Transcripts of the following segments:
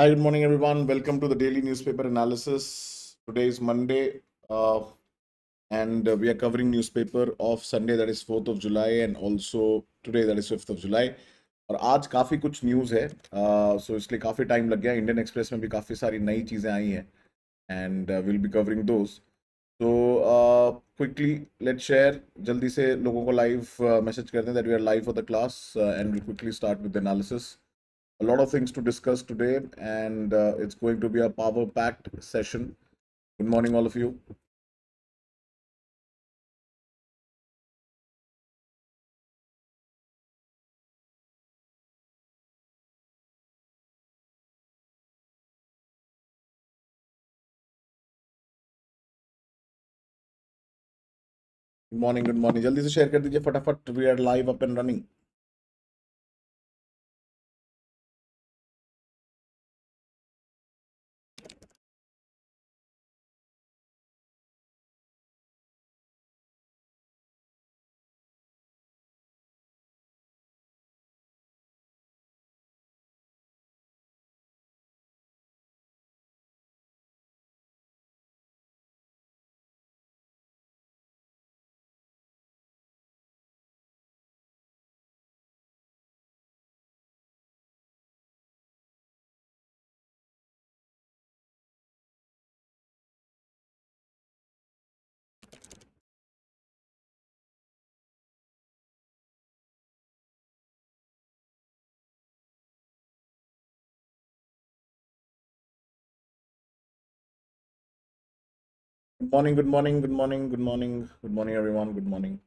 Hi, good morning, everyone. Welcome to the daily newspaper analysis. Today is Monday, uh, and uh, we are covering newspaper of Sunday, that is 4th of July, and also today, that is 5th of July. और आज काफ़ी कुछ news है सो uh, इसलिए काफ़ी time लग गया Indian Express में भी काफ़ी सारी नई चीज़ें आई हैं and will be covering those तो क्विकली लेट शेयर जल्दी से लोगों को लाइव मैसेज uh, करते हैं that we are live for the class and will quickly start with analysis a lot of things to discuss today, and uh, it's going to be a power packed session. Good morning, all of you. morning. Good morning. Jaldi se share कर दीजिए फटाफट we are live up and running. Good morning, good morning, good morning, good morning, good morning, everyone. Good morning.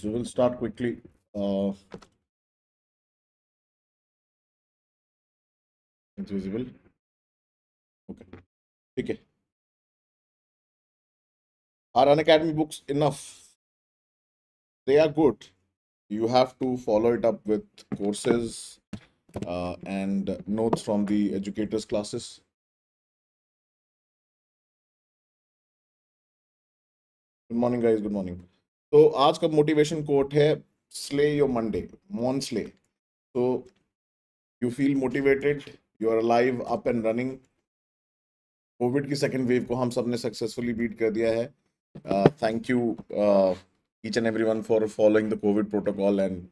So we'll start quickly. Uh, it's visible. Okay. Okay. Are Unacademy books enough? They are good. You have to follow it up with courses uh, and notes from the educators' classes. Good morning, guys. Good morning. तो आज का motivation quote है slay your Monday Mon slay तो you feel motivated you are live up and running Covid की second wave को हम सब ने सक्सेसफुली बीट कर दिया है thank you each and every one for following the Covid protocol and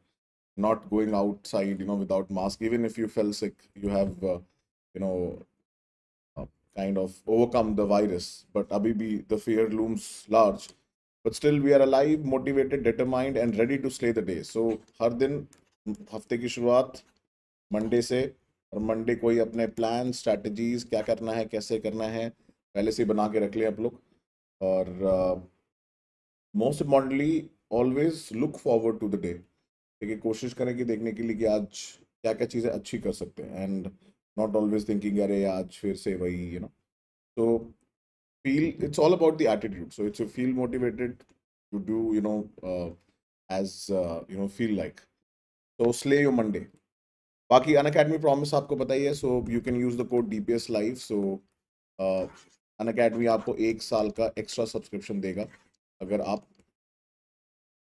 not going outside you know without mask even if you fell sick you have you know kind of overcome the virus but अभी भी the fear looms large but still we are alive motivated determined and ready to slay the day so हर दिन हफ्ते की शुरुआत Monday से और Monday को ही अपने प्लान स्ट्रैटेजीज क्या करना है कैसे करना है पहले से बना के रख लें आप लोग और most importantly always look forward to the day है कोशिश करें कि देखने के लिए कि आज क्या क्या चीज़ें अच्छी कर सकते हैं एंड नॉट ऑलवेज थिंकिंग अरे आज फिर से वही यू नो तो feel it's all about the attitude so it's you feel motivated to do you know uh, as uh, you know feel like so slay your monday बाकी अन academy promise आपको पता ही है so you can use the code D P S live so Unacademy आपको एक साल का extra subscription देगा अगर आप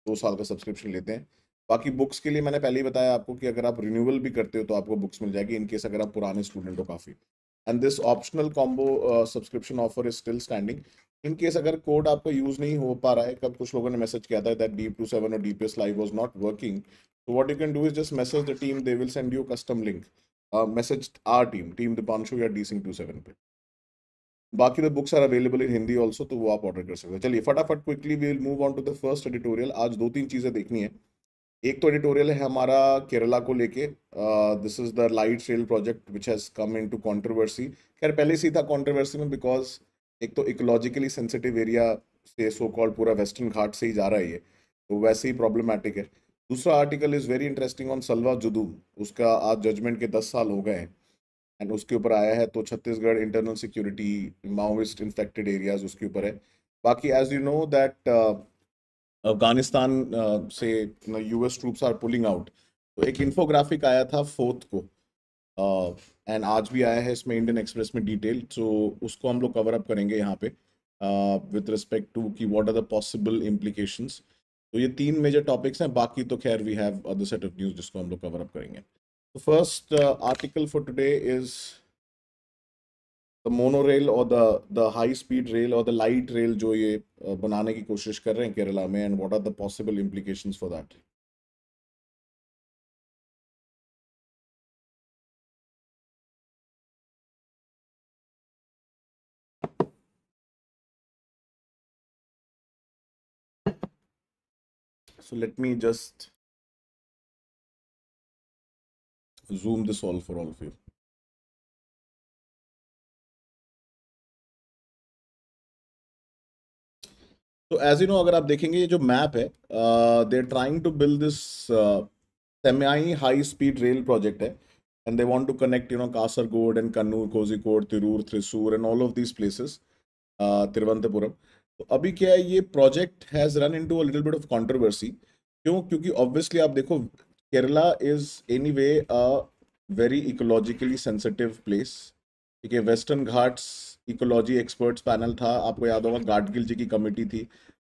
दो साल का सब्सक्रिप्शन लेते हैं बाकी बुक्स के लिए मैंने पहले ही बताया आपको कि अगर आप रिन्यूअल भी करते हो तो आपको बुक्स मिल जाएगी इनकेस अगर आप पुराने स्टूडेंट हो काफ़ी and this optional combo subscription offer is still standing in case अगर कोड आपका यूज नहीं हो पा रहा है कब कुछ लोगों ने मैसेज किया था दैट डी टू सेवन और D P S live was not working so what you can do is just message the team they will send you custom link message our team team Deepanshu या D Singh two seven पे बाकी the books are available in Hindi also तो वो आप order कर सकते हो चलिए फटाफट quickly we will move on to the first editorial आज दो तीन चीज़ें देखनी है एक तो एडिटोरियल है हमारा केरला को लेके this is the light rail project which has come into controversy खैर पहले ही था कॉन्ट्रोवर्सी में बिकॉज एक तो इकोलॉजिकली सेंसिटिव एरिया से सो कॉल्ड पूरा वेस्टर्न घाट से ही जा रहा है ये तो वैसे ही प्रॉब्लमेटिक है दूसरा article is very interesting on Salwa Judum उसका आज जजमेंट के दस साल हो गए हैं एंड उसके ऊपर आया है तो Chhattisgarh internal security Maoist infected areas उसके ऊपर है बाकी as you know that Afghanistan से US troops are pulling out तो एक इन्फोग्राफिक आया था फोर्थ को एंड आज भी आया है इसमें इंडियन एक्सप्रेस में डिटेल तो उसको हम लोग कवर अप करेंगे यहाँ पे विथ रिस्पेक्ट टू कि what are the possible implication तो ये तीन मेजर टॉपिक्स हैं बाकी तो खैर we have other set of news जिसको हम लोग कवर अप करेंगे तो first article for today is the rail और the the high speed rail और द लाइट रेल जो ये बनाने की कोशिश कर रहे हैं केरला में and what are the possible implications for that So let me just zoom this all for all of you. तो एज यू नो अगर आप देखेंगे ये जो मैप है they trying to build this semi high speed rail project है and they want to connect you know Kasaragod and Kannur Kozhikode Tirur Thrissur and all of this places Thiruvananthapuram तो अभी क्या है ये project has run into little bit of controversy क्यों क्योंकि obviously आप देखो Kerala is anyway a very ecologically sensitive place ठीक है Western Ghats ecology experts panel था आपको याद होगा गाडगिल जी की कमेटी थी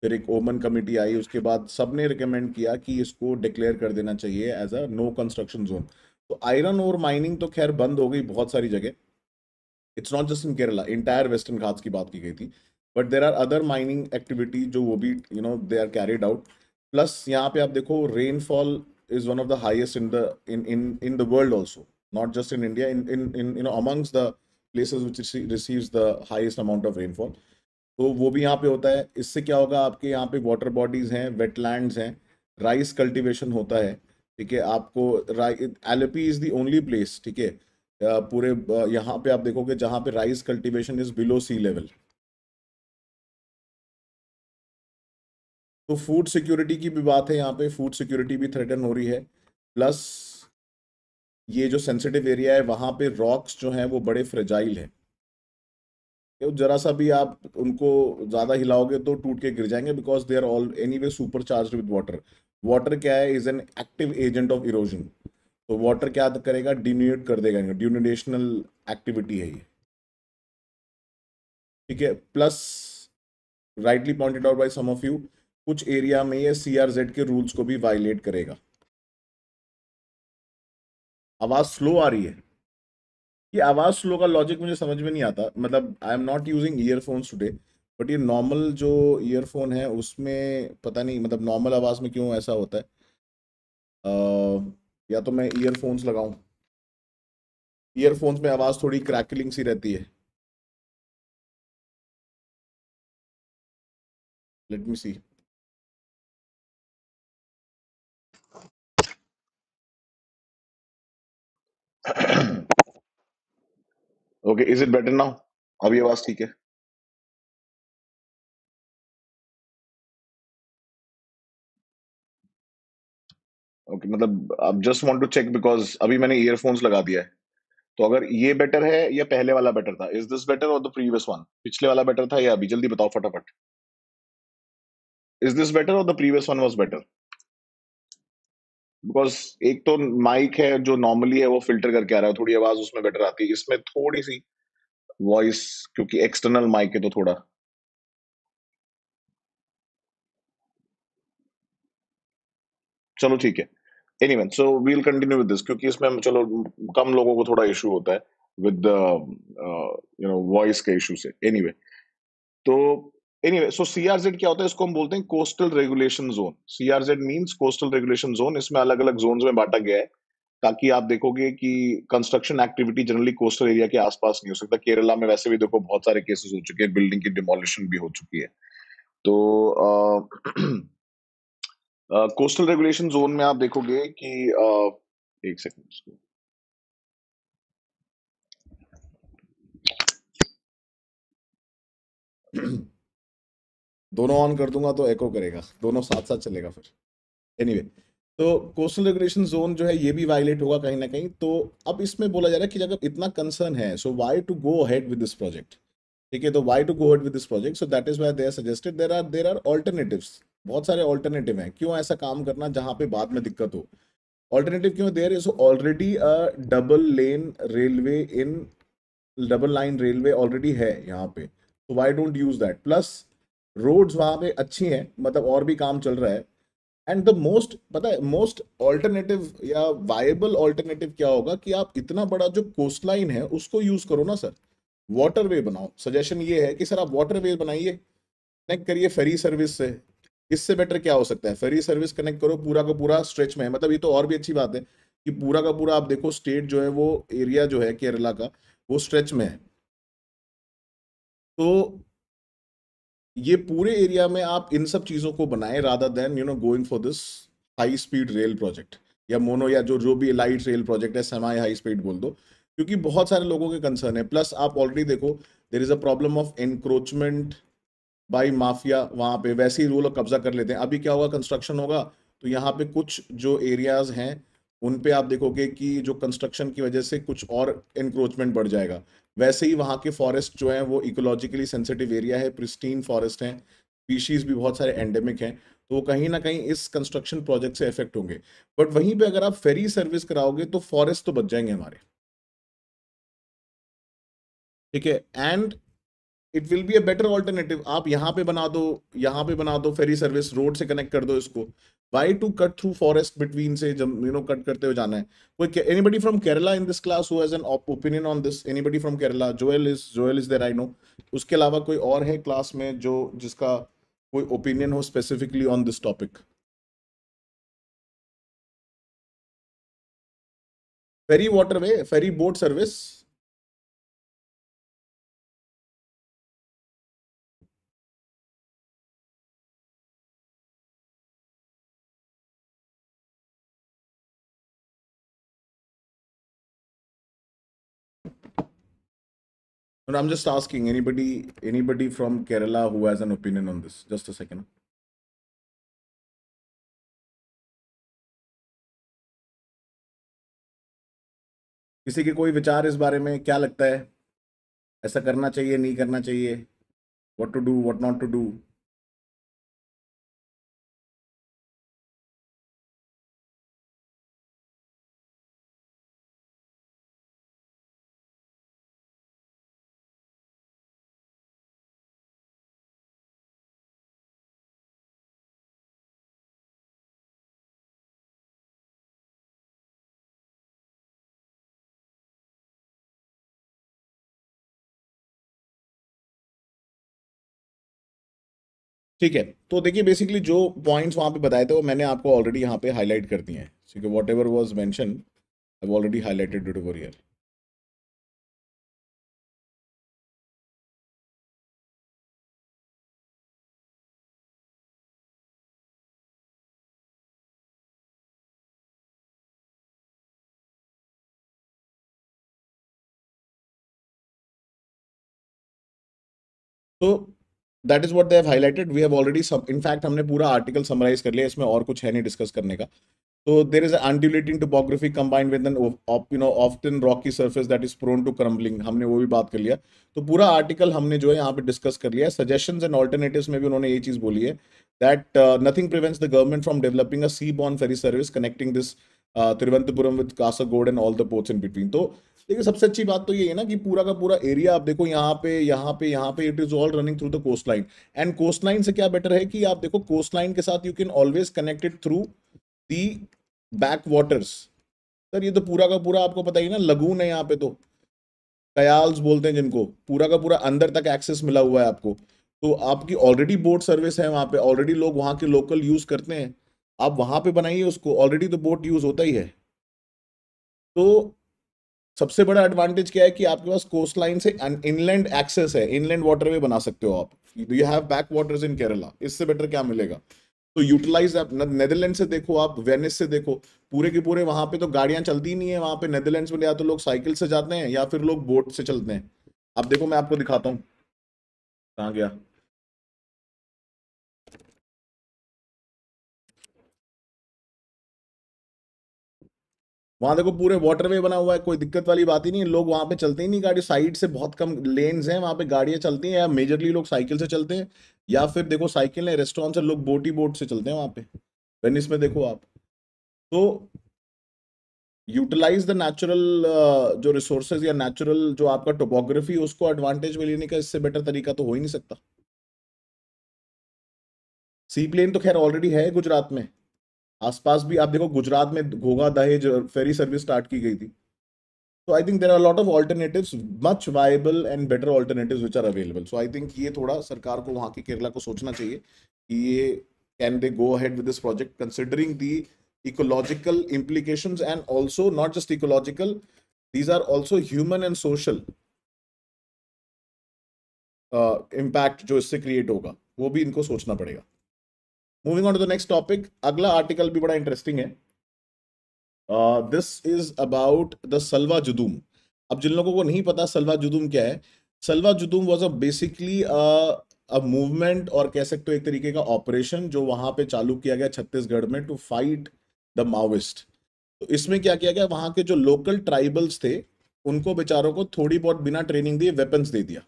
फिर एक ओमन कमेटी आई उसके बाद सब ने रिकमेंड किया कि इसको डिक्लेयर कर देना चाहिए as a no construction zone तो आयरन और माइनिंग तो खैर बंद हो गई बहुत सारी जगह it's not just in Kerala entire Western Ghats की बात की गई थी but there are other mining activity जो वो भी you know they are carried out plus यहाँ पे आप देखो rainfall is one of the highest in the in in in the world also not just in India in in in you know amongst the places which receives the highest amount of rainfall तो वो भी यहाँ पे होता है इससे क्या होगा आपके यहाँ पे वाटर बॉडीज़ हैं वेटलैंड्स हैं राइस कल्टिवेशन होता है ठीक है आपको Alleppey is the only place ठीक है पूरे यहाँ पे आप देखोगे जहाँ पे rice cultivation is below sea level तो फूड सिक्योरिटी की भी बात है यहाँ पे फूड सिक्योरिटी भी थ्रेटन हो रही है प्लस ये जो सेंसिटिव एरिया है वहां पे रॉक्स जो हैं वो बड़े फ्रेजाइल हैं तो जरा सा भी आप उनको ज़्यादा हिलाओगे तो टूट के गिर जाएंगे because they are all anyway super charge with water water क्या है is an active agent of erosion तो वाटर क्या करेगा डिन्यूट कर देगा ड्यूनिडेशनल एक्टिविटी है ये ठीक है plus rightly pointed out by some of you कुछ एरिया में ये सी आर जेड के रूल्स को भी वायलेट करेगा आवाज़ स्लो आ रही है ये आवाज़ स्लो का लॉजिक मुझे समझ में नहीं आता मतलब I am not using earphones today but ये नॉर्मल जो ईयरफोन है उसमें पता नहीं मतलब नॉर्मल आवाज़ में क्यों ऐसा होता है आ, या तो मैं ईयरफोन्स लगाऊं ईयरफोन्स में आवाज़ थोड़ी क्रैकलिंग सी रहती है let me see okay is it better now अब ये आवाज ठीक है ओके मतलब आप just want to check because अभी मैंने ईयरफोन्स लगा दिया है तो अगर ये बेटर है या पहले वाला बेटर था is this better or the previous one पिछले वाला बेटर था या अभी जल्दी बताओ फटाफट is this better or the previous one was better because एक तो माइक है जो नॉर्मली है वो फिल्टर करके आ रहा है थोड़ी आवाज उसमें बेटर आती है इसमें थोड़ी सी वॉइस क्योंकि एक्सटर्नल माइक है तो थोड़ा चलो ठीक है anyone so we'll continue with this क्योंकि इसमें चलो कम लोगों को थोड़ा इशू होता है विद यू नो वॉइस के इशू से एनी anyway, तो एनीवे सो सीआरजेड क्या होता है इसको हम बोलते हैं coastal regulation zone CRZ means coastal regulation zone इसमें अलग अलग जोन में बांटा गया है ताकि आप देखोगे कि construction activity generally coastal area के आसपास नहीं हो सकता केरला में वैसे भी देखो बहुत सारे केसेस हो चुके हैं बिल्डिंग की डिमोलिशन भी हो चुकी है तो कोस्टल रेगुलेशन जोन में आप देखोगे कि uh, एक सेकंड Mm-hmm. दोनों ऑन कर दूंगा तो एको करेगा दोनों साथ साथ चलेगा फिर एनी anyway, तो कोस्टल रेगुलेशन जोन जो है ये भी वायलेट होगा कहीं ना कहीं तो अब इसमें बोला जा रहा है कि अगर इतना कंसर्न है so why to go ahead with this project ठीक है तो why to go ahead with this project so that is why there suggested there are there are alternative बहुत सारे ऑल्टरनेटिव हैं क्यों ऐसा काम करना जहाँ पे बाद में दिक्कत हो ऑल्टरनेटिव क्यों there is already a double lane railway in double line railway already है यहाँ पे तो why don't use that plus roads वहाँ पे अच्छी हैं मतलब और भी काम चल रहा है एंड द मोस्ट पता है मोस्ट ऑल्टरनेटिव या वायबल ऑल्टरनेटिव क्या होगा कि आप इतना बड़ा जो कोस्ट लाइन है उसको यूज़ करो ना सर वाटर वे बनाओ सजेशन ये है कि सर आप वाटर वे बनाइए कनेक्ट करिए फेरी सर्विस से इससे बेटर क्या हो सकता है फेरी सर्विस कनेक्ट करो पूरा का पूरा स्ट्रेच में है मतलब ये तो और भी अच्छी बात है कि पूरा का पूरा आप देखो स्टेट जो है वो एरिया जो है केरला का वो स्ट्रेच में है तो ये पूरे एरिया में आप इन सब चीज़ों को बनाए rather than you know going for this high speed rail project या मोनो या जो जो भी लाइट रेल प्रोजेक्ट है सेमाई हाई स्पीड बोल दो क्योंकि बहुत सारे लोगों के कंसर्न है प्लस आप ऑलरेडी देखो there is a problem of encroachment by mafia वहां पे वैसे ही वो लोग कब्जा कर लेते हैं अभी क्या होगा कंस्ट्रक्शन होगा तो यहाँ पे कुछ जो एरियाज़ हैं उन पे आप देखोगे कि जो कंस्ट्रक्शन की वजह से कुछ और इंक्रोचमेंट बढ़ जाएगा वैसे ही वहाँ के फॉरेस्ट जो हैं वो इकोलॉजिकली सेंसिटिव एरिया है प्रिस्टीन फॉरेस्ट हैं स्पीशीज़ भी बहुत सारे एंडेमिक हैं तो वो कहीं ना कहीं इस कंस्ट्रक्शन प्रोजेक्ट से इफेक्ट होंगे बट वहीं पे अगर आप फेरी सर्विस कराओगे तो फॉरेस्ट तो बच जाएंगे हमारे ठीक है and it will be a better alternative आप यहाँ पे बना दो यहाँ पे बना दो फेरी सर्विस रोड से कनेक्ट कर दो इसको why to cut through forest between से जब यू नो कट करते हुए जाना है कोई anybody from Kerala in this class who has an opinion on this anybody from Kerala Joel is Joel is there I know उसके अलावा कोई और है क्लास में जो जिसका कोई ओपिनियन हो specifically on this topic ferry waterway ferry boat service No, I'm just asking anybody anybody from Kerala who has an opinion on this. Just a second. किसी के कोई विचार इस बारे में क्या लगता है ऐसा करना चाहिए नहीं करना चाहिए what to do what not to do ठीक है तो देखिए बेसिकली जो पॉइंट्स वहाँ पे बताए थे वो मैंने आपको ऑलरेडी यहाँ पे हाईलाइट कर दिए हैं ठीक है whatever was mention I already highlighted due to year तो that is what they've highlighted we have already in fact हमने पूरा आर्टिकल समराइज कर लिया इसमें और कुछ है नहीं डिस्कस करने का तो there is an topography combined with with an you know often surface that is prone to crumbling हमने वो भी बात कर लिया तो पूरा आर्टिकल हमने जो है यहाँ पे डिस्कस कर लिया सजेशन एंड ऑल्टरनेटिव में भी उन्होंने ये चीज़ बोली है that nothing prevents the government from developing a seaborne ferry service connecting this Thiruvananthapuram with Kasaragod and all the ports in between तो लेकिन सबसे अच्छी बात तो ये है ना कि पूरा का पूरा एरिया आप देखो यहाँ पे यहाँ पे यहाँ पे it is all running through the coastline and coastline से क्या बेटर है कि आप देखो कोस्ट लाइन के साथ you can always connected through the backwaters sir ये तो पूरा का पूरा आपको पता ही ना लगून है यहाँ पे तो कयाल्स बोलते हैं जिनको पूरा का पूरा अंदर तक एक्सेस मिला हुआ है आपको तो आपकी ऑलरेडी बोट सर्विस है वहाँ पे ऑलरेडी लोग वहाँ के लोकल यूज़ करते हैं आप वहाँ पे बनाइए उसको ऑलरेडी तो बोट यूज़ होता ही है तो सबसे बड़ा एडवांटेज क्या है कि आपके पास कोस्ट लाइन से इनलैंड एक्सेस है इनलैंड वाटरवे बना सकते हो आप do you have backwaters in Kerala इससे बेटर क्या मिलेगा तो यूटिलाइज आप नेदरलैंड से देखो आप वेनिस से देखो पूरे के पूरे वहां पे तो गाड़ियां चलती नहीं है वहां पे नेदरलैंड्स में या तो लोग साइकिल से जाते हैं या फिर लोग बोट से चलते हैं आप देखो मैं आपको दिखाता हूँ कहाँ गया वहाँ देखो पूरे वाटरवे बना हुआ है कोई दिक्कत वाली बात ही नहीं लोग वहाँ पे चलते ही नहीं गाड़ी साइड से बहुत कम लेन्स हैं वहाँ पे गाड़ियां चलती हैं या मेजरली लोग साइकिल से चलते हैं या फिर देखो साइकिल है रेस्टोरेंट से लोग बोटी बोट से चलते हैं वहाँ पे वेनिस में देखो आप तो यूटिलाइज द नेचुरल जो रिसोर्सेज या नेचुरल जो आपका टोपोग्राफी उसको एडवांटेज में लेने का इससे बेटर तरीका तो हो ही नहीं सकता सी प्लेन तो खैर ऑलरेडी है गुजरात में आसपास भी आप देखो गुजरात में घोगा दहेज फेरी सर्विस स्टार्ट की गई थी तो I think there are lot of alternative much viable and better alternative which are available so I think ये थोड़ा सरकार को वहाँ की केरला को सोचना चाहिए कि ये can they go ahead with this project considering the ecological implication and also not just ecological these are also human and social impact जो इससे क्रिएट होगा वो भी इनको सोचना पड़ेगा moving on to the next topic अगला आर्टिकल भी बड़ा इंटरेस्टिंग है this is about the Salwa Judum अब जिन लोगों को नहीं पता सलवा जुदूम क्या है Salwa Judum was a basically movement और कह सकते हो एक तरीके का ऑपरेशन जो वहां पे चालू किया गया छत्तीसगढ़ में टू फाइट द माओविस्ट तो इसमें क्या किया गया वहां के जो लोकल ट्राइबल्स थे उनको बेचारों को थोड़ी बहुत बिना ट्रेनिंग दिए वेपन्स दे दिया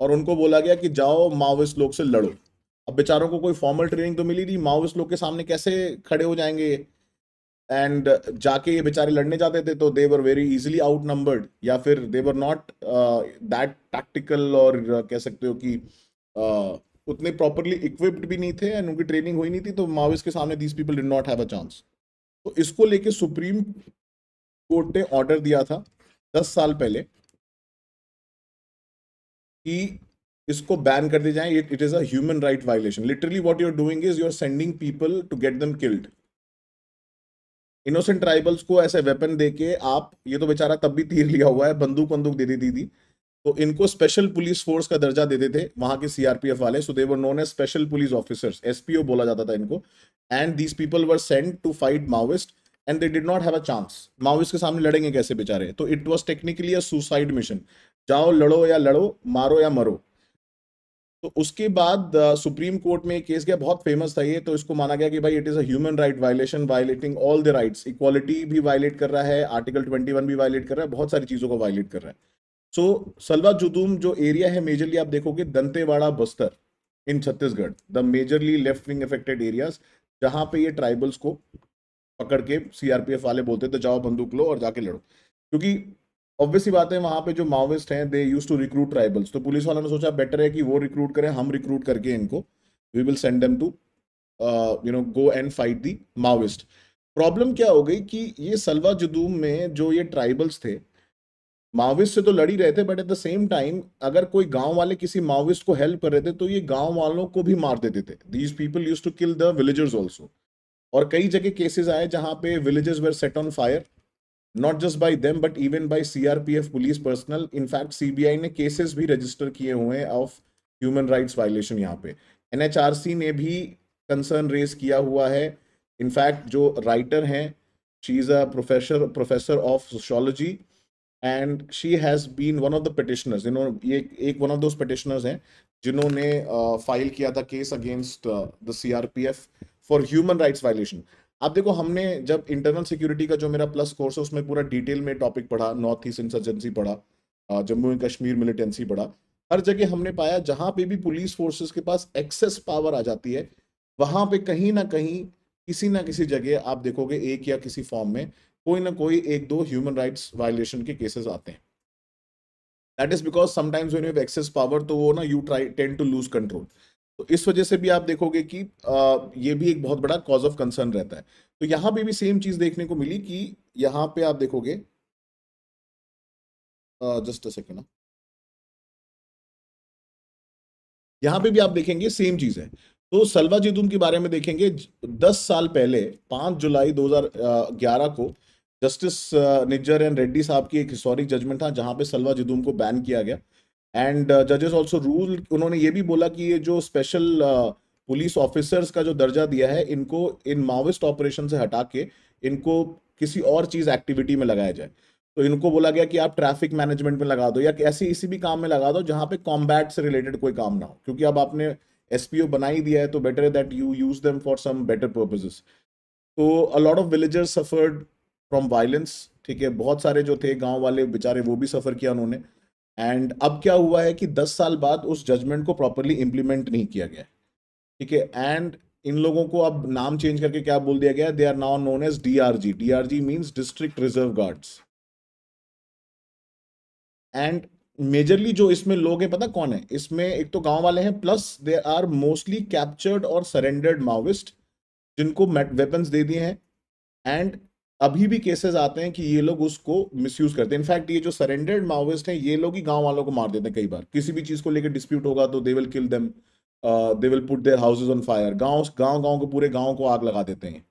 और उनको बोला गया कि जाओ माओविस्ट लोग से लड़ो अब बेचारों को कोई फॉर्मल ट्रेनिंग तो मिली नहीं माओविस्ट लोग के सामने कैसे खड़े हो जाएंगे एंड जाके ये बेचारे लड़ने जाते थे तो they were very easily outnumbered या फिर they were not that tactical और uh, कह सकते हो कि uh, उतने प्रॉपरली इक्विप्ड भी नहीं थे एंड उनकी ट्रेनिंग हुई नहीं थी तो माओविस्ट के सामने these people did not have a chance तो इसको लेके सुप्रीम कोर्ट ने ऑर्डर दिया था दस साल पहले कि इसको बैन कर दिया जाए it is a human right violation literally what you are doing is you are sending people to get them killed innocent tribals को ऐसे वेपन दे के आप ये तो बेचारा तब भी तीर लिया हुआ है बंदूक बंदूक दे दी थी तो इनको स्पेशल पुलिस फोर्स का दर्जा देते दे थे वहां के सीआरपीएफ वाले so they were known as special police officers SPO बोला जाता था इनको and these people were send to fight Maoist and they did not have a chance Maoist के सामने लड़ेंगे कैसे बेचारे तो it was technically a suicide mission जाओ लड़ो या लड़ो मारो या मरो तो उसके बाद सुप्रीम कोर्ट में केस गया बहुत फेमस था ये तो इसको माना गया कि भाई it is human right violation violating all the rights equality भी वायलेट कर रहा है आर्टिकल 21 भी वायलेट कर रहा है बहुत सारी चीज़ों को वायलेट कर रहा है सो so, सलवा जुदूम जो एरिया है मेजरली आप देखोगे Dantewada Bastar in Chhattisgarh the majorly left wing affected areas जहां पे ये ट्राइबल्स को पकड़ के सीआरपीएफ वाले बोलते थे तो जाओ बंदूक लो और जाके लड़ो क्योंकि ऑब्वियसली बात है वहाँ पे जो माओविस्ट हैं they use to recruit tribals तो पुलिस वालों ने सोचा बेटर है कि वो रिक्रूट करें हम रिक्रूट करके इनको we will send them to you know go and fight the Maoist problem क्या हो गई कि ये सलवा जदूम में जो ये ट्राइबल्स थे माओविस्ट से तो लड़ी रहे थे but at the same time अगर कोई गांव वाले किसी माओविस्ट को हेल्प कर रहे थे तो ये गांव वालों को भी मार देते थे these people use to kill the villagers also और कई जगह केसेस आए जहाँ पे villages were set on fire not just by them but even by C R P F police personnel in fact C B I ने cases भी register किए हुए हैं ऑफ ह्यूमन राइट्स वायलेशन यहाँ पे सी ने भी कंसर्न रेज किया हुआ है इनफैक्ट जो राइटर हैं she is a professor professor of sociology and she has been one of the petitioners इन्होंने ये एक वन ऑफ दोज पटिशनर्स हैं जिन्होंने फाइल uh, किया था case against the C R P F for human rights violation आप देखो हमने जब इंटरनल सिक्योरिटी का जो मेरा प्लस कोर्स है उसमें पूरा डिटेल में टॉपिक पढ़ा नॉर्थ ईस्ट इंसर्जेंसी पढ़ा जम्मू एंड कश्मीर मिलिटेंसी पढ़ा हर जगह हमने पाया जहां पे भी पुलिस फोर्सेस के पास एक्सेस पावर आ जाती है वहां पे कहीं ना कहीं किसी ना किसी जगह आप देखोगे एक या किसी फॉर्म में कोई ना कोई एक दो ह्यूमन राइट्स वायलेशन के केसेस आते हैं that is because sometimes excess power तो वो ना you try tend to lose control तो इस वजह से भी आप देखोगे कि आ, ये भी एक बहुत बड़ा कॉज ऑफ कंसर्न रहता है तो यहाँ पे भी सेम चीज देखने को मिली कि यहाँ पे आप देखोगे जस्ट अ सेकेंड हाँ। यहाँ पे भी आप देखेंगे सेम चीज है तो सलवा जिदुम के बारे में देखेंगे दस साल पहले पांच जुलाई 2011 को जस्टिस निज्जर एंड रेड्डी साहब की एक हिस्टोरिक जजमेंट था जहां पे सलवा जिदुम को बैन किया गया एंड जजेस ऑल्सो रूल उन्होंने ये भी बोला कि ये जो स्पेशल पुलिस ऑफिसर्स का जो दर्जा दिया है इनको इन माओविस्ट ऑपरेशन से हटा के इनको किसी और चीज़ एक्टिविटी में लगाया जाए तो इनको बोला गया कि आप ट्रैफिक मैनेजमेंट में लगा दो या ऐसे इसी भी काम में लगा दो जहाँ पे कॉम्बैट से रिलेटेड कोई काम ना हो क्योंकि अब आपने एस पी ओ बना ही दिया है तो better that you use them for some better purposes तो a lot of villagers suffered from violence ठीक है बहुत सारे जो थे गाँव वाले बेचारे वो भी सफ़र किया उन्होंने एंड अब क्या हुआ है कि दस साल बाद उस जजमेंट को प्रॉपरली इम्प्लीमेंट नहीं किया गया ठीक है एंड इन लोगों को अब नाम चेंज करके क्या बोल दिया गया they are now known as D R G D R G means district reserve guards and majorly जो इसमें लोग हैं पता कौन है इसमें एक तो गांव वाले हैं plus they are mostly captured और सरेंडर्ड माओविस्ट जिनको वेपन्स दे दिए हैं एंड अभी भी केसेस आते हैं कि ये लोग उसको मिसयूज करते हैं इनफैक्ट ये जो सरेंडर्ड माओविस्ट हैं ये लोग ही गांव वालों को मार देते हैं कई बार किसी भी चीज़ को लेकर डिस्प्यूट होगा तो they will kill them they will put their houses on fire गांव गांव गांव के पूरे गांव को आग लगा देते हैं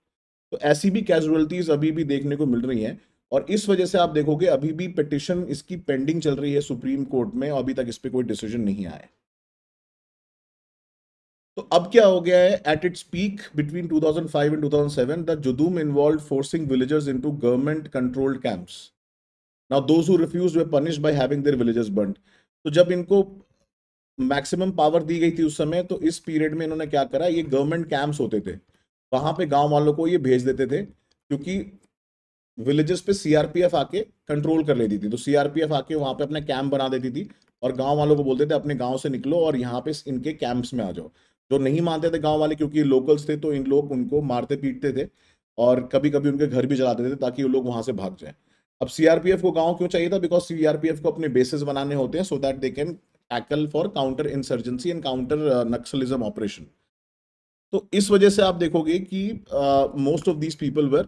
तो ऐसी भी कैजुअलिटीज़ अभी भी देखने को मिल रही हैं और इस वजह से आप देखोगे अभी भी पिटिशन इसकी पेंडिंग चल रही है सुप्रीम कोर्ट में और अभी तक इस पर कोई डिसीजन नहीं आया तो अब क्या हो गया है at its peak between 2005 and 2007 the Judum involve forcing villagers into government controlled camps now those who refuse were punish by having their villages burn तो जब इनको मैक्सिमम पावर दी गई थी उस समय तो इस पीरियड में इन्होंने क्या करा ये गवर्नमेंट कैंप्स होते थे वहां पे गांव वालों को ये भेज देते थे क्योंकि विलेजेस पे सीआरपीएफ आके कंट्रोल कर लेती थी तो सीआरपीएफ आके वहाँ पे अपने कैंप बना देती थी और गांव वालों को बोलते थे अपने गांव से निकलो और यहाँ पे इनके कैंप्स में आ जाओ जो नहीं मानते थे गांव वाले क्योंकि लोकल्स थे तो इन लोग उनको मारते पीटते थे और कभी कभी उनके घर भी जला देते थे ताकि वो लोग वहां से भाग जाएं अब सीआरपीएफ को गांव क्यों चाहिए था बिकॉज सीआरपीएफ को अपने बेसिस बनाने होते हैं so that they can tackle for counter insurgency and counter Naxalism operation तो इस वजह से आप देखोगे कि most of these people were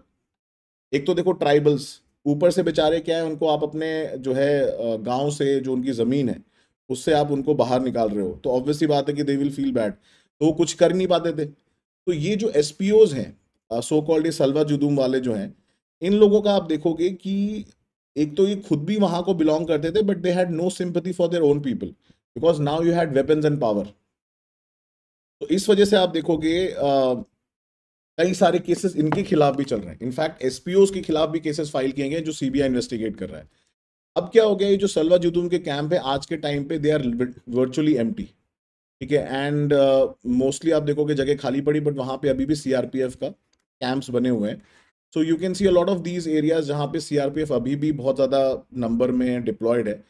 एक तो देखो ट्राइबल्स ऊपर से बेचारे क्या है उनको आप अपने जो है uh, गांव से जो उनकी ज़मीन है उससे आप उनको बाहर निकाल रहे हो तो ऑब्वियसली बात है कि दे विल फील बैड तो कुछ कर नहीं पाते थे तो ये जो एस हैं सो कॉल्ड ये सलवा जुदूम वाले जो हैं इन लोगों का आप देखोगे कि एक तो ये खुद भी वहाँ को बिलोंग करते थे but they had no sympathy for their own people because now you had weapons and power तो इस वजह से आप देखोगे कई सारे केसेस इनके खिलाफ भी चल रहे हैं इनफैक्ट एस के खिलाफ भी केसेस फाइल किए गए जो आई इन्वेस्टिगेट कर रहा है अब क्या हो गया ये जो सलवा जुदूम के कैंप है आज के टाइम पे दे आर वर्चुअली एम्प्टी ठीक है एंड मोस्टली आप देखोगे जगह खाली पड़ी बट वहाँ पे अभी भी सीआरपीएफ का कैंप्स बने हुए हैं so you can see a lot of these areas जहाँ पे सीआरपीएफ अभी भी बहुत ज़्यादा नंबर में डिप्लॉयड है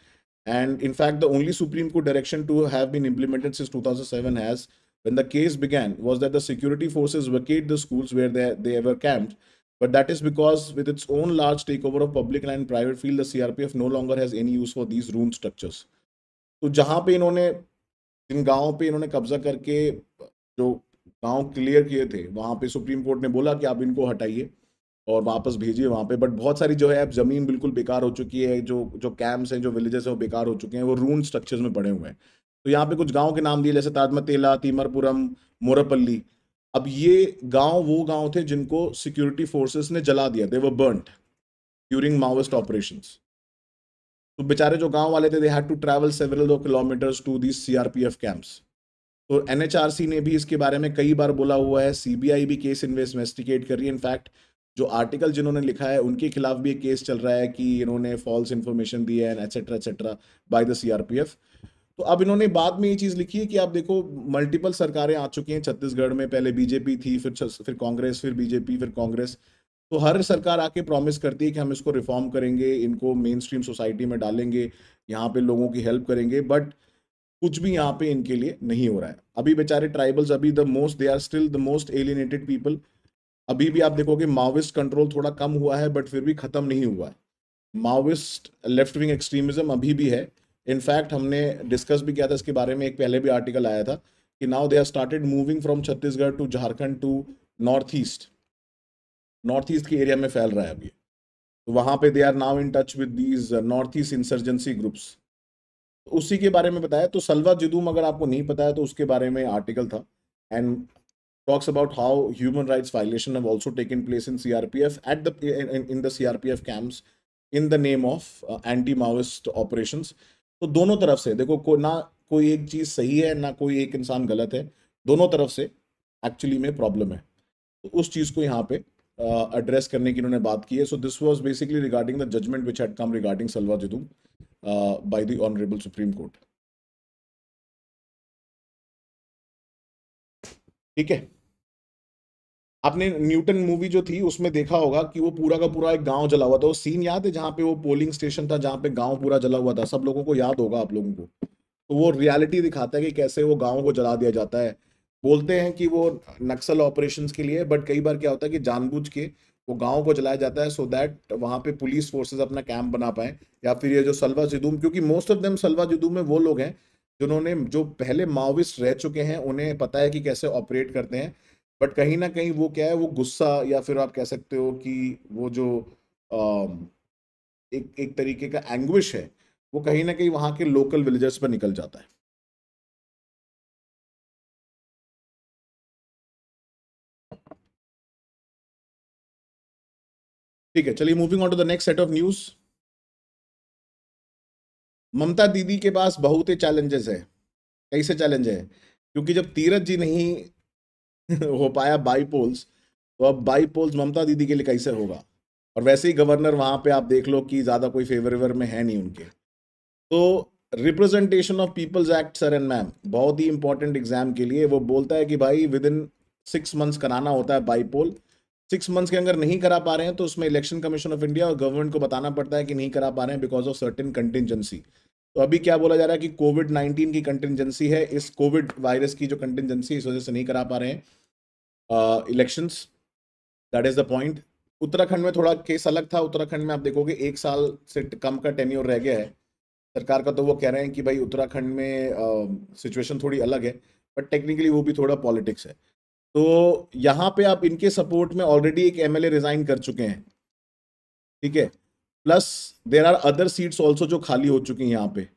and in fact the only supreme court direction to have been implemented since 2007 has when the case began was that the security forces vacate the schools where they, they ever camped but that is because with its own large takeover of public land and private field the crpf no longer has any use for these room structures तो जहाँ पे इन्होंने जिन गाँव पे इन्होंने कब्जा करके जो गांव क्लियर किए थे वहाँ पे सुप्रीम कोर्ट ने बोला कि आप इनको हटाइए और वापस भेजिए वहाँ पे बट बहुत सारी जो है अब ज़मीन बिल्कुल बेकार हो चुकी है जो जो कैंप्स हैं जो विलेजेस हैं वो बेकार हो चुके हैं वो रून स्ट्रक्चर्स में पड़े हुए हैं तो यहाँ पे कुछ गाँव के नाम दिए जैसे ताजमतेला तीमरपुरम मोरपल्ली अब ये गाँव वो गाँव थे जिनको सिक्योरिटी फोर्सेस ने जला दिया थे वो बर्न ड्यूरिंग माओवेस्ट ऑपरेशंस तो बेचारे जो गांव वाले थे they had to travel several kilometres to this CRPF camps तो एनएचआरसी ने भी इसके बारे में कई बार बोला हुआ है सीबीआई भी केस इन्वेस्टिगेट कर रही है इनफैक्ट जो आर्टिकल जिन्होंने लिखा है उनके खिलाफ भी एक केस चल रहा है कि इन्होंने फॉल्स इन्फॉर्मेशन दी है etcetera etcetera by by the C तो अब इन्होंने बाद में ये चीज़ लिखी है कि आप देखो मल्टीपल सरकारें आ चुकी हैं छत्तीसगढ़ में पहले बीजेपी थी फिर फिर कांग्रेस फिर बीजेपी फिर कांग्रेस तो हर सरकार आके प्रॉमिस करती है कि हम इसको रिफॉर्म करेंगे इनको मेन स्ट्रीम सोसाइटी में डालेंगे यहाँ पे लोगों की हेल्प करेंगे बट कुछ भी यहाँ पे इनके लिए नहीं हो रहा है अभी बेचारे ट्राइबल्स अभी the most they are still the most alienated people अभी भी आप देखोगे माओविस्ट कंट्रोल थोड़ा कम हुआ है बट फिर भी ख़त्म नहीं हुआ है माओविस्ट लेफ्ट विंग एक्सट्रीमिज्म अभी भी है इनफैक्ट हमने डिस्कस भी किया था इसके बारे में एक पहले भी आर्टिकल आया था कि now they are started moving from Chhattisgarh to Jharkhand to north east north east के एरिया में फैल रहा है अभी तो वहाँ पे they are now in touch with these north east insurgency groups उसी के बारे में बताया तो सलवा जदूम अगर आपको नहीं पता है तो उसके बारे में आर्टिकल था and talks about how human rights violation have also taken place in CRPF at the the C R P F in in the name of anti maoist operations. तो दोनों तरफ से देखो को, ना कोई एक चीज़ सही है ना कोई एक इंसान गलत है दोनों तरफ से एक्चुअली में प्रॉब्लम है तो उस चीज़ को यहाँ पे एड्रेस uh, करने की इन्होंने बात की है so this was basically regarding the judgement which had come regarding Salwa Judum by the honourable Supreme Court ठीक है आपने न्यूटन मूवी जो थी उसमें देखा होगा कि वो पूरा का पूरा एक गांव जला हुआ था वो सीन याद है जहां पे वो पोलिंग स्टेशन था जहां पे गांव पूरा जला हुआ था सब लोगों को याद होगा आप लोगों को तो वो रियलिटी दिखाता है कि कैसे वो गांव को जला दिया जाता है बोलते हैं कि वो नक्सल ऑपरेशंस के लिए बट कई बार क्या होता है कि जानबूझ के वो गांव को चलाया जाता है सो so दैट वहाँ पे पुलिस फोर्सेस अपना कैंप बना पाए या फिर ये जो सलवा जदूम क्योंकि most of them Salwa Judum में वो लोग हैं जिन्होंने जो पहले माओविस्ट रह चुके हैं उन्हें पता है कि कैसे ऑपरेट करते हैं बट कहीं ना कहीं वो क्या है वो गुस्सा या फिर आप कह सकते हो कि वो जो आ, एक एक तरीके का एंग्विश है वो कहीं ना कहीं वहाँ के लोकल विलेजर्स पर निकल जाता है ठीक है चलिए moving on to the next set of news Mamata Didi के पास बहुत ही चैलेंजेस है कई से चैलेंज है क्योंकि जब तीरथ जी नहीं हो पाया बाईपोल्स तो अब बाईपोल्स ममता दीदी के लिए कैसे होगा और वैसे ही गवर्नर वहां पे आप देख लो कि ज़्यादा कोई फेवरेवर में है नहीं उनके तो representation of people's act sir and ma'am बहुत ही इंपॉर्टेंट एग्जाम के लिए वो बोलता है कि भाई विद इन सिक्स मंथ्स कराना होता है बाईपोल सिक्स मंथ्स के अंदर नहीं करा पा रहे हैं तो उसमें इलेक्शन कमीशन ऑफ इंडिया और गवर्नमेंट को बताना पड़ता है कि नहीं करा पा रहे हैं बिकॉज ऑफ सर्टेन कंटेंजेंसी तो अभी क्या बोला जा रहा है कि कोविड नाइन्टीन की कंटेंजेंसी है इस कोविड वायरस की जो कंटेंजेंसी इस वजह से नहीं करा पा रहे हैं elections that is the point Uttarakhand में थोड़ा केस अलग था उत्तराखंड में आप देखोगे एक साल से कम का टेन्योर रह गया है सरकार का तो वो कह रहे हैं कि भाई उत्तराखंड में सिचुएशन uh, थोड़ी अलग है बट टेक्निकली वो भी थोड़ा पॉलिटिक्स है तो यहाँ पे आप इनके सपोर्ट में ऑलरेडी एक एमएलए रिजाइन कर चुके हैं ठीक है plus there are other seats also जो खाली हो चुकी हैं यहाँ पे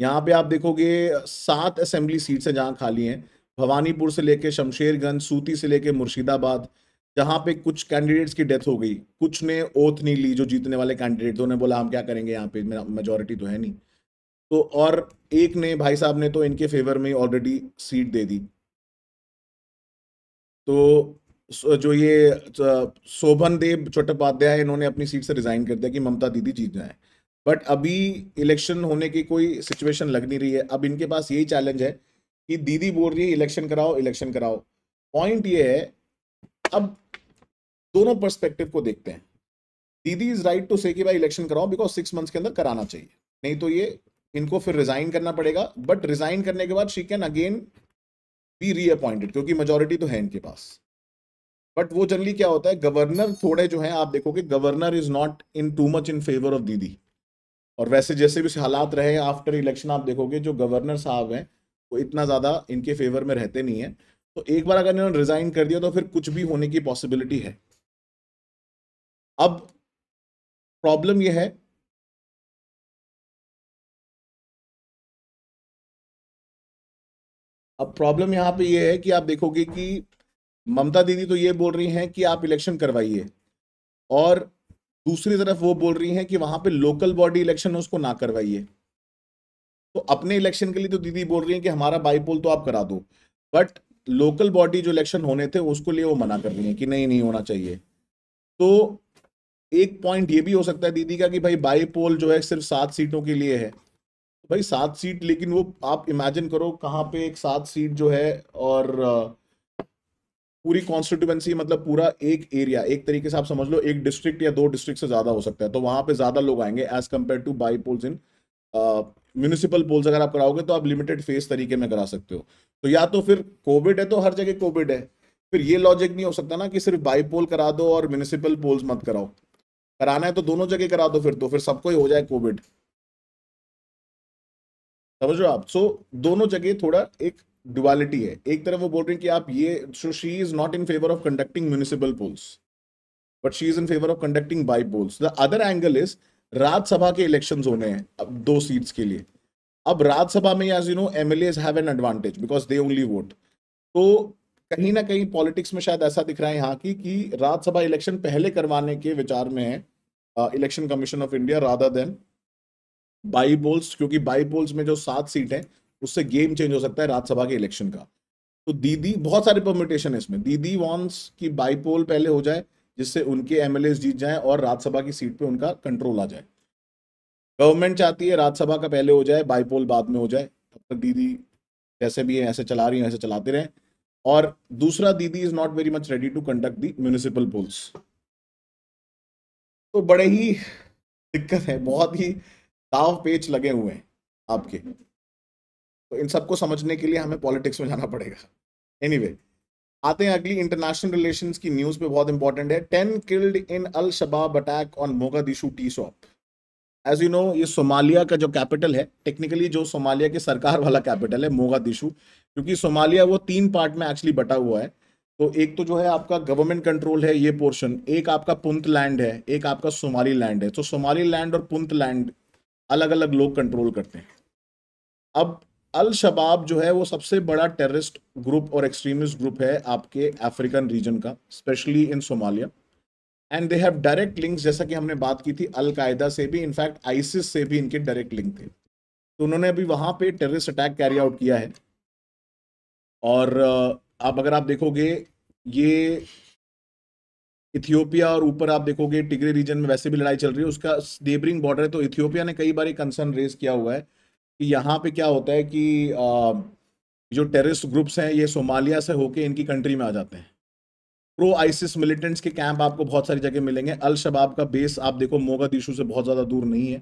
यहाँ पे आप देखोगे सात असेंबली सीट्स हैं जहाँ खाली हैं भवानीपुर से लेके शमशेरगंज सूती से लेके मुर्शिदाबाद जहाँ पे कुछ कैंडिडेट्स की डेथ हो गई कुछ ने ओथ नहीं ली जो जीतने वाले कैंडिडेट उन्होंने बोला हम क्या करेंगे यहाँ पे मेजोरिटी तो है नहीं तो और एक ने भाई साहब ने तो इनके फेवर में ऑलरेडी सीट दे दी तो जो ये शोभन देव चट्टोपाध्याय इन्होंने अपनी सीट से रिजाइन कर दिया कि ममता दीदी जीत जाए बट अभी इलेक्शन होने की कोई सिचुएशन लग नहीं रही है अब इनके पास यही चैलेंज है कि दीदी बोल रही है इलेक्शन कराओ इलेक्शन कराओ पॉइंट ये है अब दोनों पर्सपेक्टिव को देखते हैं दीदी इज राइट टू से कि भाई इलेक्शन कराओ बिकॉज सिक्स मंथ्स के अंदर कराना चाहिए नहीं तो ये इनको फिर रिजाइन करना पड़ेगा बट रिजाइन करने के बाद she can again be reappointed क्योंकि मेजोरिटी तो है इनके पास बट वो जनरली क्या होता है गवर्नर थोड़े जो है आप देखोगे governor is not in too much in favour of Didi और वैसे जैसे भी हालात रहे आफ्टर इलेक्शन आप देखोगे जो गवर्नर साहब हैं वो इतना ज़्यादा इनके फेवर में रहते नहीं है तो एक बार अगर इन्होंने रिजाइन कर दिया तो फिर कुछ भी होने की पॉसिबिलिटी है अब प्रॉब्लम यह है अब प्रॉब्लम यहाँ पे ये है कि आप देखोगे कि ममता दीदी तो ये बोल रही हैं कि आप इलेक्शन करवाइए और दूसरी तरफ वो बोल रही हैं कि वहाँ पे लोकल बॉडी इलेक्शन है उसको ना करवाइए तो अपने इलेक्शन के लिए तो दीदी बोल रही हैं कि हमारा बाईपोल तो आप करा दो बट लोकल बॉडी जो इलेक्शन होने थे उसको लिए वो मना कर रही हैं कि नहीं नहीं होना चाहिए तो एक पॉइंट ये भी हो सकता है दीदी का कि भाई बाईपोल जो है सिर्फ सात सीटों के लिए है तो भाई सात सीट लेकिन वो आप इमेजिन करो कहाँ पे एक सात सीट जो है और पूरी कॉन्स्टिट्यूएंसी मतलब पूरा एक एरिया एक तरीके से आप समझ लो एक डिस्ट्रिक्ट या दो डिस्ट्रिक्ट से ज़्यादा हो सकता है तो वहां पे ज़्यादा लोग आएंगे as compare to bypolls in municipal polls अगर आप कराओगे तो आप लिमिटेड फेस तरीके में करा सकते हो तो या तो फिर कोविड है तो हर जगह कोविड है फिर ये लॉजिक नहीं हो सकता ना कि सिर्फ बाई पोल करा दो और म्यूनिसिपल पोल्स मत कराओ कराना है तो दोनों जगह करा दो फिर तो फिर सबको ही हो जाए कोविड समझ रहे हो आप सो so, दोनों जगह थोड़ा एक डुअलिटी है एक तरफ वो बोल रहे हैं कि आप ये so she is not in favour of conducting municipal polls but she is in favour of conducting by polls the other angle is Rajya Sabha के इलेक्शन होने हैं अब दो सीट्स के लिए अब राज्यसभा में as you know MLAs have an advantage because they only vote तो कहीं ना कहीं पॉलिटिक्स में शायद ऐसा दिख रहा है यहाँ की कि राज्यसभा इलेक्शन पहले करवाने के विचार में है election commission of India rather than bypolls क्योंकि बाईपोल्स में जो सात सीट है उससे गेम चेंज हो सकता है राज्यसभा के इलेक्शन का तो दीदी बहुत सारे परमिटेशन है इसमें दीदी वॉन्स की बाईपोल पहले हो जाए जिससे उनके एम जीत जाए और राज्यसभा की सीट पर उनका कंट्रोल आ जाए गवर्नमेंट चाहती है राज्यसभा का पहले हो जाए बाईपोल बाद में हो जाए तब तक दीदी जैसे भी है ऐसे चला रही हैं ऐसे चलाते रहें और दूसरा Didi is not very much ready to conduct the municipal polls तो बड़े ही दिक्कत है बहुत ही दाव पेच लगे हुए हैं आपके तो इन सबको समझने के लिए हमें पॉलिटिक्स में जाना पड़ेगा एनी anyway, आते हैं अगली इंटरनेशनल रिलेशन की न्यूज पे बहुत इंपॉर्टेंट है ten killed in al Shabaab attack on Mogadishu tea shop as you know ये सोमालिया का जो कैपिटल है टेक्निकली जो सोमालिया की सरकार वाला कैपिटल है मोगा दिशू क्योंकि सोमालिया वो तीन पार्ट में एक्चुअली बटा हुआ है तो एक तो जो है आपका गवर्नमेंट कंट्रोल है ये पोर्शन एक आपका पुंत लैंड है एक आपका सोमाली लैंड है तो सोमाली लैंड और पुंत लैंड अलग अलग लोग कंट्रोल करते हैं अब अल शबाब जो है वो सबसे बड़ा टेररिस्ट ग्रुप और एक्सट्रीमिस्ट ग्रुप है आपके अफ्रीकन रीजन का specially in Somalia and they have direct links जैसा कि हमने बात की थी अलकायदा से भी इनफैक्ट आइसिस से भी इनके डायरेक्ट लिंक थे तो उन्होंने अभी वहाँ पे टेररिस्ट अटैक कैरी आउट किया है और आप अगर आप देखोगे ये इथियोपिया और ऊपर आप देखोगे टिगरे रीजन में वैसे भी लड़ाई चल रही है उसका नेबरिंग बॉर्डर है तो इथियोपिया ने कई बार एक कंसर्न रेज किया हुआ है कि यहाँ पे क्या होता है कि जो टेररिस्ट ग्रुप्स हैं ये सोमालिया से होके इनकी कंट्री में आ जाते हैं प्रो आइसिस मिलिटेंट्स के कैंप आपको बहुत सारी जगह मिलेंगे अल शबाब का बेस आप देखो मोगा दिशु से बहुत ज़्यादा दूर नहीं है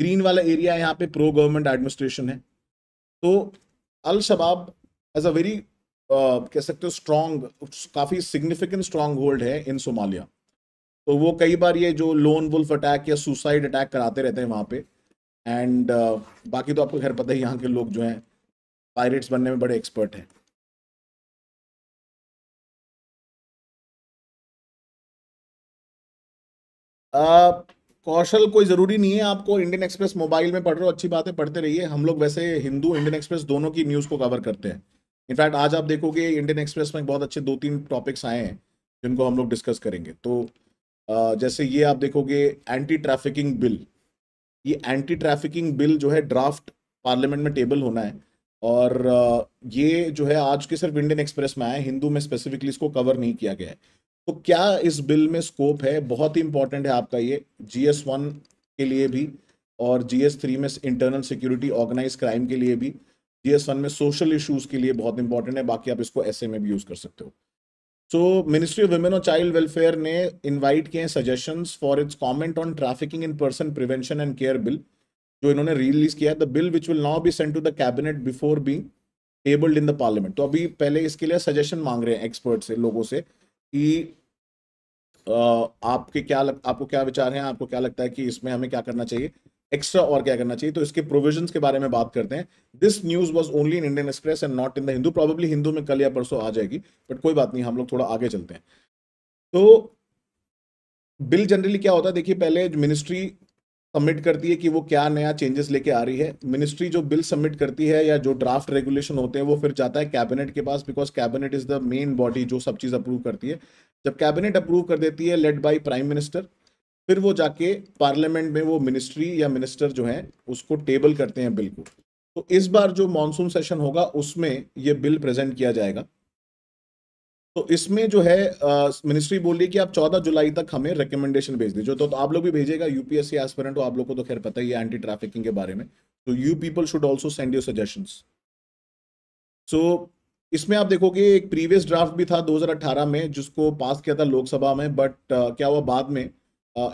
ग्रीन वाला एरिया यहाँ पे प्रो गवर्नमेंट एडमिनिस्ट्रेशन है तो अल शबाब एज अ वेरी कह सकते हो स्ट्रॉन्ग काफ़ी सिग्निफिकेंट स्ट्रॉन्ग होल्ड है इन सोमालिया तो वो कई बार ये जो लोन वुल्फ अटैक या सुसाइड अटैक कराते रहते हैं वहाँ पे एंड uh, बाकी तो आपको खैर पता ही यहाँ के लोग जो हैं पायरेट्स बनने में बड़े एक्सपर्ट हैं uh, कौशल कोई ज़रूरी नहीं है आपको इंडियन एक्सप्रेस मोबाइल में पढ़ रहे हो अच्छी बात है पढ़ते रहिए हम लोग वैसे हिंदू इंडियन एक्सप्रेस दोनों की न्यूज़ को कवर करते हैं इनफैक्ट आज आप देखोगे इंडियन एक्सप्रेस में बहुत अच्छे दो तीन टॉपिक्स आए हैं जिनको हम लोग डिस्कस करेंगे तो जैसे ये आप देखोगे एंटी ट्रैफिकिंग बिल ये एंटी ट्रैफिकिंग बिल जो है ड्राफ्ट पार्लियामेंट में टेबल होना है और ये जो है आज के सिर्फ इंडियन एक्सप्रेस में आया हिंदू में स्पेसिफिकली इसको कवर नहीं किया गया है तो क्या इस बिल में स्कोप है बहुत ही इंपॉर्टेंट है आपका ये जी एस वन के लिए भी और जी एस थ्री में इंटरनल सिक्योरिटी ऑर्गेनाइज क्राइम के लिए भी जीएस वन में सोशल इश्यूज के लिए बहुत इंपॉर्टेंट है बाकी आप इसको ऐसे में भी यूज कर सकते हो सो मिनिस्ट्री ऑफ वुमेन और चाइल्ड वेलफेयर ने इन्वाइट किए हैं suggestions for its comment on trafficking in person prevention and care bill जो इन्होंने रिलीज किया है the bill which will now be send to the cabinet before be tabled in the parliament तो अभी पहले इसके लिए सजेशन मांग रहे हैं एक्सपर्ट से लोगों से कि आपके क्या लग, आपको क्या विचार हैं आपको क्या लगता है कि इसमें हमें क्या करना चाहिए एक्स्ट्रा और क्या करना चाहिए तो इसके प्रोविजंस के बारे में बात करते हैं this news was only in Indian Express and not in the Hindu probably Hindu में कल या परसों आ जाएगी बट कोई बात नहीं हम लोग थोड़ा आगे चलते हैं तो बिल जनरली क्या होता है देखिए पहले मिनिस्ट्री सबमिट करती है कि वो क्या नया चेंजेस लेके आ रही है मिनिस्ट्री जो बिल सबमिट करती है या जो ड्राफ्ट रेगुलेशन होते हैं वो फिर जाता है कैबिनेट के पास because cabinet is the main body जो सब चीज़ अप्रूव करती है जब कैबिनेट अप्रूव कर देती है लेड बाय प्राइम मिनिस्टर फिर वो जाके पार्लियामेंट में वो मिनिस्ट्री या मिनिस्टर जो है उसको टेबल करते हैं बिल को तो इस बार जो मानसून सेशन होगा उसमें ये बिल प्रेजेंट किया जाएगा तो इसमें जो है मिनिस्ट्री बोल रही है कि आप 14 जुलाई तक हमें रिकमेंडेशन भेज दीजिए तो, तो आप लोग भी भेजेगा यूपीएससी एस्पिरेंट हो आप लोग को तो खैर पता ही है एंटी ट्रैफिकिंग के बारे में तो you people should also send you suggestions so इसमें आप देखोगे एक प्रीवियस ड्राफ्ट भी था 2018 में जिसको पास किया था लोकसभा में बट क्या हुआ बाद में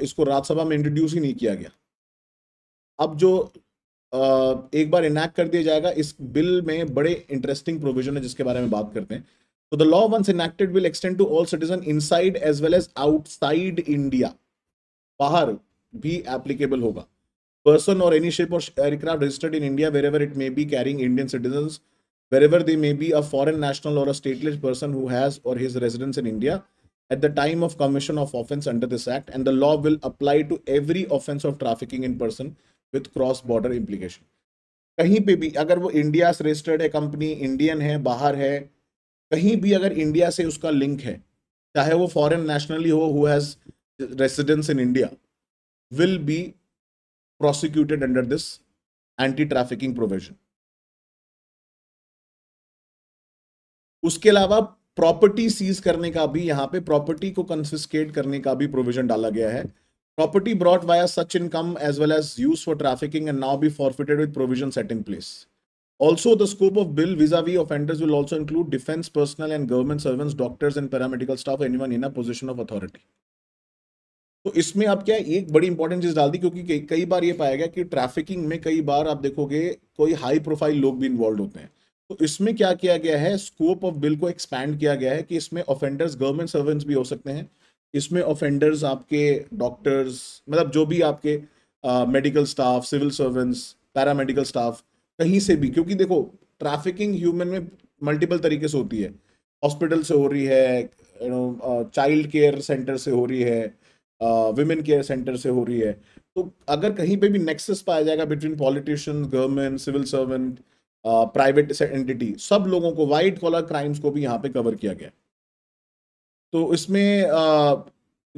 इसको राज्यसभा में इंट्रोड्यूस ही नहीं किया गया अब जो एक बार इनैक्ट कर दिया जाएगा इस बिल में बड़े इंटरेस्टिंग प्रोविजन है जिसके बारे में बात करते हैं तो the law once enacted will extend to all citizen inside as well as outside India बाहर भी एप्लीकेबल होगा पर्सन और एनी शिप और aircraft registered in India where it may be carrying Indian citizen where they may be a foreign national और a stateless person who has और his residence in India at the time of commission of offence under this act and the law will apply to every offence of trafficking in person with cross border implication कहीं पे भी अगर वो India से registered है company Indian है बाहर है कहीं भी अगर इंडिया से उसका लिंक है चाहे वो फॉरेन नेशनली हो who has residence in India will be prosecuted under this anti trafficking provision उसके अलावा प्रॉपर्टी सीज करने का भी यहाँ पे प्रॉपर्टी को कंफिस्केट करने का भी प्रोविजन डाला गया है property brought via such income as well as use for trafficking and now be forfeited with provision set in place also the scope of bill vis-a-vis offenders will also include defence personnel and government government doctors and paramedical staff any anyone in position of authority तो इसमें आप क्या एक बड़ी important चीज डाल दी क्योंकि कई बार ये पाया गया कि ट्रैफिकिंग में कई बार आप देखोगे कोई हाई प्रोफाइल लोग भी इन्वॉल्व होते हैं तो इसमें क्या किया गया है स्कोप ऑफ बिल को एक्सपैंड किया गया है कि इसमें ऑफेंडर्स गवर्नमेंट सर्वेंट्स भी हो सकते हैं इसमें ऑफेंडर्स आपके डॉक्टर्स मतलब जो भी आपके medical staff civil servants paramedical staff कहीं से भी क्योंकि देखो ट्रैफिकिंग ह्यूमन में मल्टीपल तरीके से होती है हॉस्पिटल से हो रही है चाइल्ड केयर सेंटर से हो रही है विमेन केयर सेंटर से हो रही है तो अगर कहीं पे भी नेक्सस पाया जाएगा between politicians government civil servant private entity सब लोगों को वाइट कॉलर क्राइम्स को भी यहाँ पे कवर किया गया तो इसमें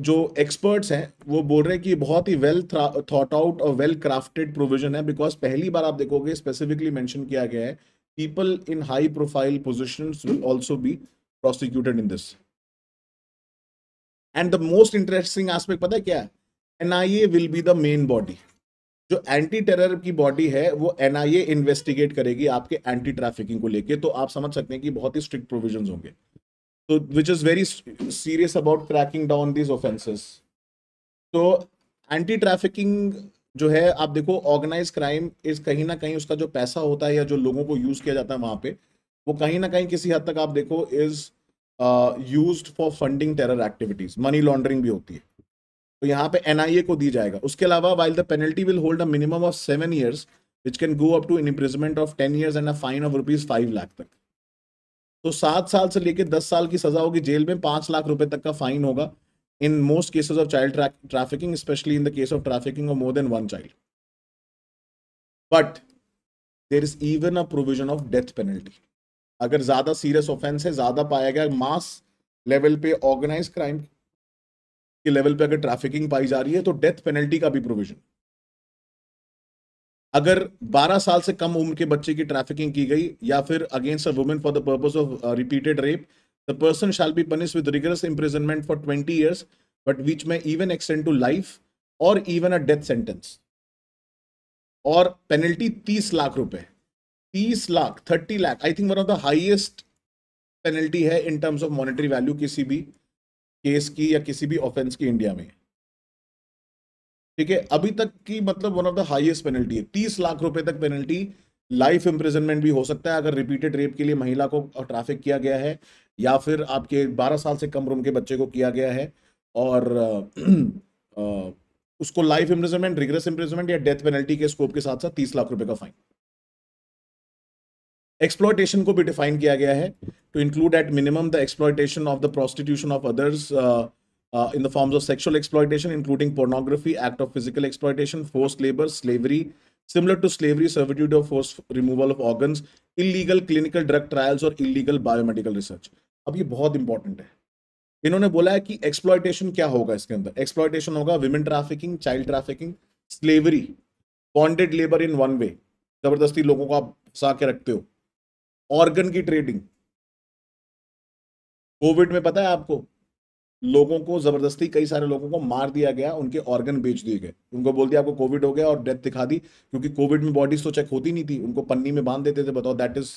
जो एक्सपर्ट्स हैं वो बोल रहे हैं कि बहुत ही वेल थॉट आउट और वेल क्राफ्टेड प्रोविजन है बिकॉज पहली बार आप देखोगे स्पेसिफिकली मेंशन किया गया है people in high profile positions will also be prosecuted in this and the most interesting aspect पता है क्या है NIA will be the main body जो एंटी टेरर की बॉडी है वो एनआईए इन्वेस्टिगेट करेगी आपके एंटी ट्रैफिकिंग को लेके तो आप समझ सकते हैं कि बहुत ही स्ट्रिक्ट प्रोविजन होंगे तो which is very serious about cracking down these offences तो एंटी ट्रैफिकिंग जो है आप देखो ऑर्गेनाइज क्राइम इज कहीं ना कहीं उसका जो पैसा होता है या जो लोगों को यूज़ किया जाता है वहां पे वो कहीं ना कहीं किसी हद तक आप देखो is use for funding terror activities money laundering भी होती है तो यहाँ पे एनआईए को दी जाएगा उसके अलावा while the penalty will hold a minimum of seven years which can go up to in imprisonment of ten years and a fine of rupees five lakh तक तो सात साल से लेकर दस साल की सजा होगी जेल में पांच लाख रुपए तक का फाइन होगा in most cases of child trafficking specially in the case of trafficking of more than one child but there is even a provision of death penalty अगर ज्यादा सीरियस ऑफेंस है ज्यादा पाया गया मास लेवल पे organise crime के level पे अगर ट्रैफिकिंग पाई जा रही है तो डेथ पेनल्टी का भी प्रोविजन अगर 12 साल से कम उम्र के बच्चे की ट्रैफिकिंग की गई या फिर against a women for the purpose of repeated rape the person shall be punish with rigorous imprisonment for 20 years but which may even extend to life और इवन अ डेथ सेंटेंस और penalty तीस लाख रुपए तीस lakh thirty lakh I think one of the highest penalty है in terms of monetary value किसी भी case की या किसी भी ऑफेंस की इंडिया में ठीक है अभी तक की मतलब one of the highest penalty है तीस लाख रुपए तक पेनल्टी लाइफ इंप्रिजनमेंट भी हो सकता है अगर रिपीटेड रेप के लिए महिला को ट्रैफिक किया गया है या फिर आपके बारह साल से कम उम्र के बच्चे को किया गया है और आ, आ, उसको लाइफ इंप्रिजनमेंट रिग्रेस इंप्रिजनमेंट या डेथ पेनल्टी के स्कोप के साथ साथ तीस लाख रुपए का फाइन एक्सप्लॉयटेशन को भी डिफाइन किया गया है to include at minimum the exploitation of the prostitution of others in the forms of sexual exploitation including pornography act of physical exploitation force labour slavery similar to slavery servitude of force removal of organ illegal clinical drug trials और illegal biomedical research अब ये बहुत important है इन्होंने बोला है कि exploitation क्या होगा इसके अंदर एक्सप्लॉयटेशन होगा women trafficking child trafficking slavery bonded labour in one way जबरदस्ती लोगों को आप फंसा के रखते हो ऑर्गन की ट्रेडिंग कोविड में पता है आपको लोगों को जबरदस्ती कई सारे लोगों को मार दिया गया उनके ऑर्गन बेच दिए गए उनको बोल दिया आपको कोविड हो गया और डेथ दिखा दी क्योंकि कोविड में बॉडीज तो चेक होती नहीं थी उनको पन्नी में बांध देते थे बताओ that is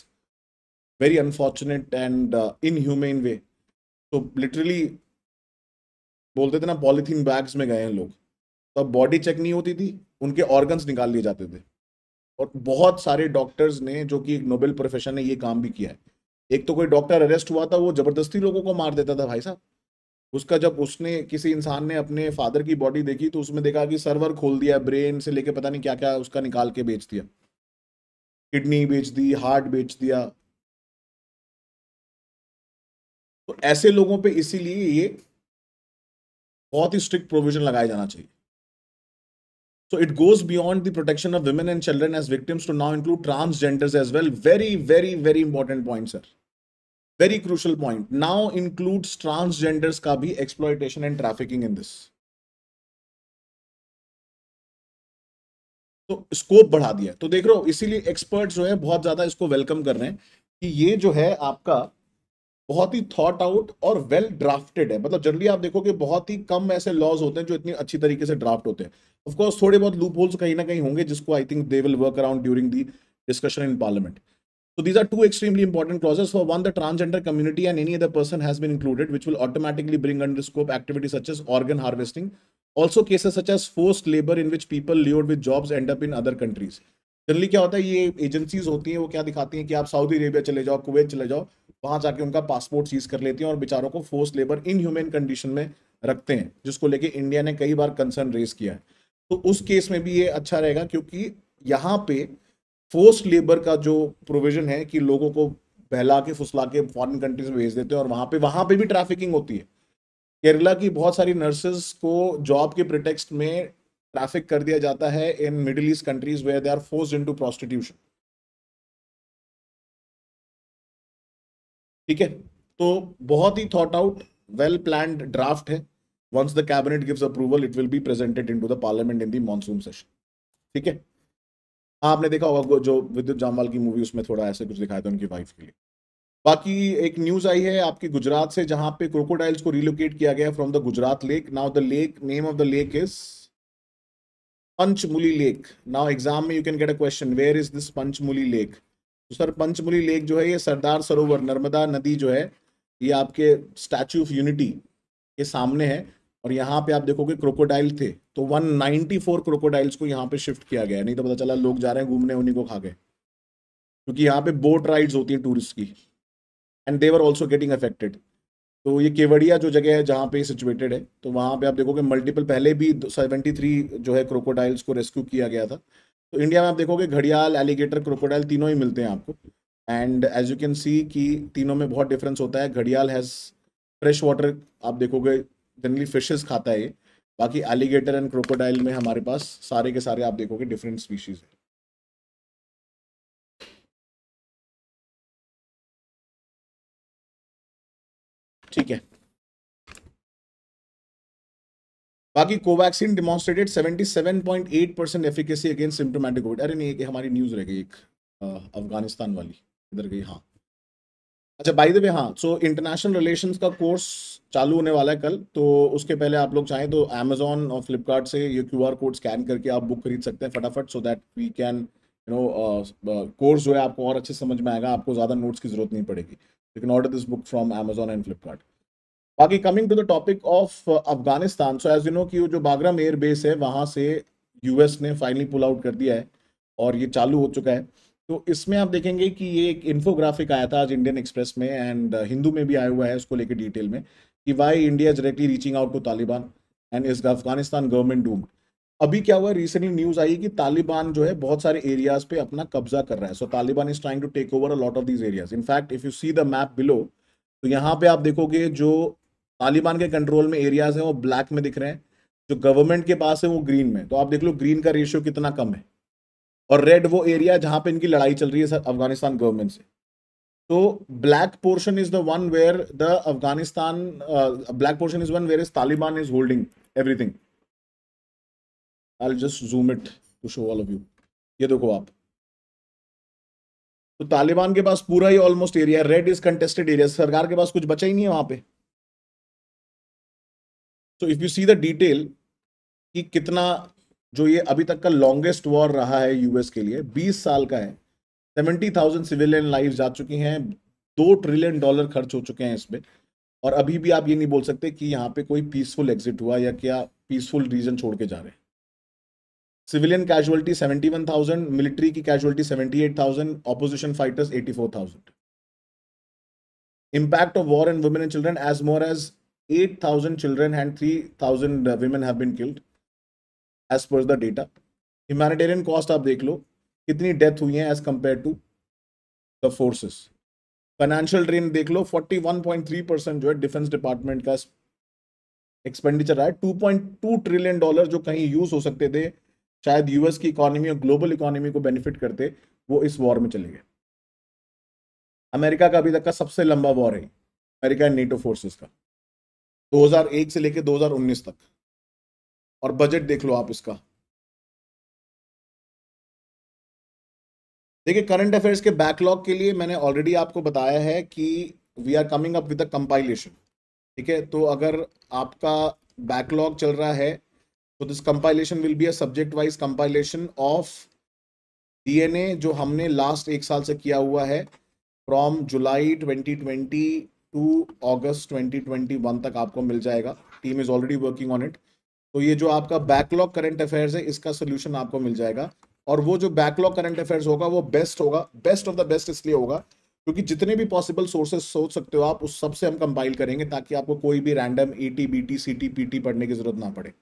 very unfortunate and inhumane way तो लिटरली बोलते थे ना पॉलीथीन बैग्स में गए हैं लोग तो बॉडी चेक नहीं होती थी उनके ऑर्गन्स निकाल लिए जाते थे और बहुत सारे डॉक्टर्स ने जो कि एक नोबेल प्रोफेशन ने ये काम भी किया है एक तो कोई डॉक्टर अरेस्ट हुआ था वो जबरदस्ती लोगों को मार देता था भाई साहब उसका जब उसने किसी इंसान ने अपने फादर की बॉडी देखी तो उसमें देखा कि सर्वर खोल दिया ब्रेन से लेके पता नहीं क्या क्या उसका निकाल के बेच दिया किडनी बेच दी हार्ट बेच दिया तो ऐसे लोगों पे इसीलिए ये बहुत ही स्ट्रिक्ट प्रोविजन लगाया जाना चाहिए So it goes beyond the protection of women and children as victims to now include transgenders as well. Very, very, very important point, sir. Very crucial point. Now includes transgenders ka bhi exploitation and trafficking in this. तो scope बढ़ा दिया तो देख रहे हो इसीलिए expert जो है बहुत ज्यादा इसको वेलकम कर रहे हैं कि ये जो है आपका बहुत ही थॉट आउट और वेल well ड्राफ्टेड है मतलब जनरली आप देखो कि बहुत ही कम ऐसे लॉज होते हैं जो इतनी अच्छी तरीके से ड्राफ्ट होते हैं ऑफकोर्स थोड़े बहुत लूप होल्स कहीं ना कहीं होंगे जिसको I think they will work around during the discussion in parliament so these are two extremely important clauses for one the transgender community and any other person has been included which will automatically bring under scope activity such as organ harvesting also cases such as force labour in which people lured with jobs end up in other countries generally क्या होता है ये agencies होती हैं वो क्या दिखाती हैं कि आप सऊदी अरेबिया चले जाओ कुवैत चले जाओ वहाँ जाके उनका पासपोर्ट सीज कर लेती हैं और बेचारों को फोर्स लेबर ह्यूमन कंडीशन में रखते हैं जिसको लेके इंडिया ने कई बार कंसर्न रेज किया है तो उस केस में भी ये अच्छा रहेगा क्योंकि यहाँ पे फोर्स लेबर का जो प्रोविजन है कि लोगों को बहला के फुसला के फॉरन कंट्रीज में भेज देते हैं और वहाँ पे वहाँ पे भी ट्रैफिकिंग होती है केरला की बहुत सारी नर्सेस को जॉब के प्रिटेक्स्ट में ट्रैफिक कर दिया जाता है in middle east countries where they are force in to prostitution ठीक है तो बहुत ही thought out well plan draft है once the cabinet gives approval it will be presented into the parliament in the monsoon session ठीक है हाँ आपने देखा होगा जो विद्युत जामवाल की मूवी उसमें थोड़ा ऐसे कुछ दिखाया था उनकी वाइफ के लिए बाकी एक न्यूज आई है आपके गुजरात से जहां पे क्रोकोडाइल्स को रिलोकेट किया गया from the Gujarat lake now the lake name of the lake is Panchmuli lake now exam में you can get a question where is this Panchmuli lake तो सर पंचमुली लेक जो है ये सरदार सरोवर नर्मदा नदी जो है ये आपके स्टैचू ऑफ यूनिटी के सामने है और यहाँ पे आप देखोगे क्रोकोडाइल थे तो 194 क्रोकोडाइल्स को यहाँ पे शिफ्ट किया गया नहीं तो पता चला लोग जा रहे हैं घूमने उन्हीं को खा गए क्योंकि यहाँ पे बोट राइड्स होती है टूरिस्ट की and they're also getting affected तो ये केवड़िया जो जगह है जहाँ पे सिचुएटेड है तो वहाँ पे आप देखोगे मल्टीपल पहले भी सेवेंटी थ्री जो है क्रोकोडाइल्स को रेस्क्यू किया गया था तो इंडिया में आप देखोगे घड़ियाल एलिगेटर क्रोकोडाइल तीनों ही मिलते हैं आपको and as you can see कि तीनों में बहुत डिफरेंस होता है घड़ियाल हैज़ फ्रेश वाटर आप देखोगे जनरली फिशेज़ खाता है ये बाकी एलिगेटर एंड क्रोकोडाइल में हमारे पास सारे के सारे आप देखोगे डिफरेंट स्पीशीज़ है ठीक है बाकी Covaxin demonstrated 77.8 percent efficacy against symptomatic COVID अरे नहीं एक हमारी न्यूज़ रह गई एक अफगानिस्तान वाली इधर गई हाँ अच्छा बाय द वे हाँ सो इंटरनेशनल रिलेशंस का कोर्स चालू होने वाला है कल तो उसके पहले आप लोग चाहें तो अमेजोन और फ्लिपकार्ट से ये क्यूआर कोड स्कैन करके आप बुक खरीद सकते हैं फटाफट so that we can you know course जो है आपको और अच्छे समझ में आएगा आपको ज़्यादा नोट्स की जरूरत नहीं पड़ेगी you can order this book from Amazon and Flipkart बाकी coming to the topic of Afghanistan so as you know कि जो बागराम एयर बेस है वहाँ से यूएस ने फाइनली पुल आउट कर दिया है और ये चालू हो चुका है तो इसमें आप देखेंगे कि ये एक इन्फोग्राफिक आया था आज इंडियन एक्सप्रेस में एंड हिंदू uh, में भी आया हुआ है उसको लेके डिटेल में कि why India directly reaching out to Taliban and is Afghanistan government doomed अभी क्या हुआ रिसेंटली न्यूज आई कि तालिबान जो है बहुत सारे एरियाज पे अपना कब्जा कर रहा है so Taliban is trying to take over a lot of these areas in fact if you see the map below तो यहाँ पे आप देखोगे जो तालिबान के कंट्रोल में एरियाज हैं वो ब्लैक में दिख रहे हैं जो गवर्नमेंट के पास है वो ग्रीन में तो आप देख लो ग्रीन का रेशियो कितना कम है और रेड वो एरिया जहाँ पे इनकी लड़ाई चल रही है अफगानिस्तान गवर्नमेंट से तो black portion is the one where the Afghanistan black portion is one where is Taliban is holding everything I just zoom it to show all of you ये देखो आप तो तालिबान के पास पूरा ही almost area red is contested area सरकार के पास कुछ बचा ही नहीं है वहां पे so if you see the detail कि कितना जो ये अभी तक का लॉन्गेस्ट वॉर रहा है यूएस के लिए 20 साल का है 70,000 सिविलियन लाइफ जा चुकी हैं दो ट्रिलियन डॉलर खर्च हो चुके हैं इसमें और अभी भी आप ये नहीं बोल सकते कि यहाँ पे कोई पीसफुल एग्जिट हुआ या क्या पीसफुल रीजन छोड़ के जा रहे हैं civilian casualty seventy one thousand military की casualty seventy eight thousand opposition fighters eighty four thousand impact of war and women and children as more as eight thousand children and three thousand women have been killed as per the data humanitarian cost आप देख लो कितनी death हुई है as compare to the forces financial drain देख लो forty one point three percent जो है डिफेंस डिपार्टमेंट का एक्सपेंडिचर रहा है टू ट्रिलियन डॉलर जो कहीं यूज हो सकते थे शायद यूएस की इकोनॉमी और ग्लोबल इकोनॉमी को बेनिफिट करते वो इस वॉर में चले गए अमेरिका का अभी तक का सबसे लंबा वॉर है अमेरिका एंड नेटो फोर्सेस का 2001 से लेकर 2019 तक और बजट देख लो आप इसका देखिए करंट अफेयर्स के बैकलॉग के लिए मैंने ऑलरेडी आपको बताया है कि we are coming up with the compilation ठीक है तो अगर आपका बैकलॉग चल रहा है तो this compilation will be a subject wise compilation of DNA जो हमने लास्ट एक साल से किया हुआ है फ्रॉम जुलाई 2020 टू अगस्त 2021 तक आपको मिल जाएगा team is already working on it तो ये जो आपका बैकलॉग करंट अफेयर्स है इसका सोल्यूशन आपको मिल जाएगा और वो जो बैकलॉग करंट अफेयर्स होगा वो बेस्ट होगा बेस्ट ऑफ द बेस्ट इसलिए होगा क्योंकि जितने भी पॉसिबल सोर्सेस सोच सकते हो आप उस सबसे हम कंपाइल करेंगे ताकि आपको कोई भी random A T B T C T P T पढ़ने की जरूरत ना पड़े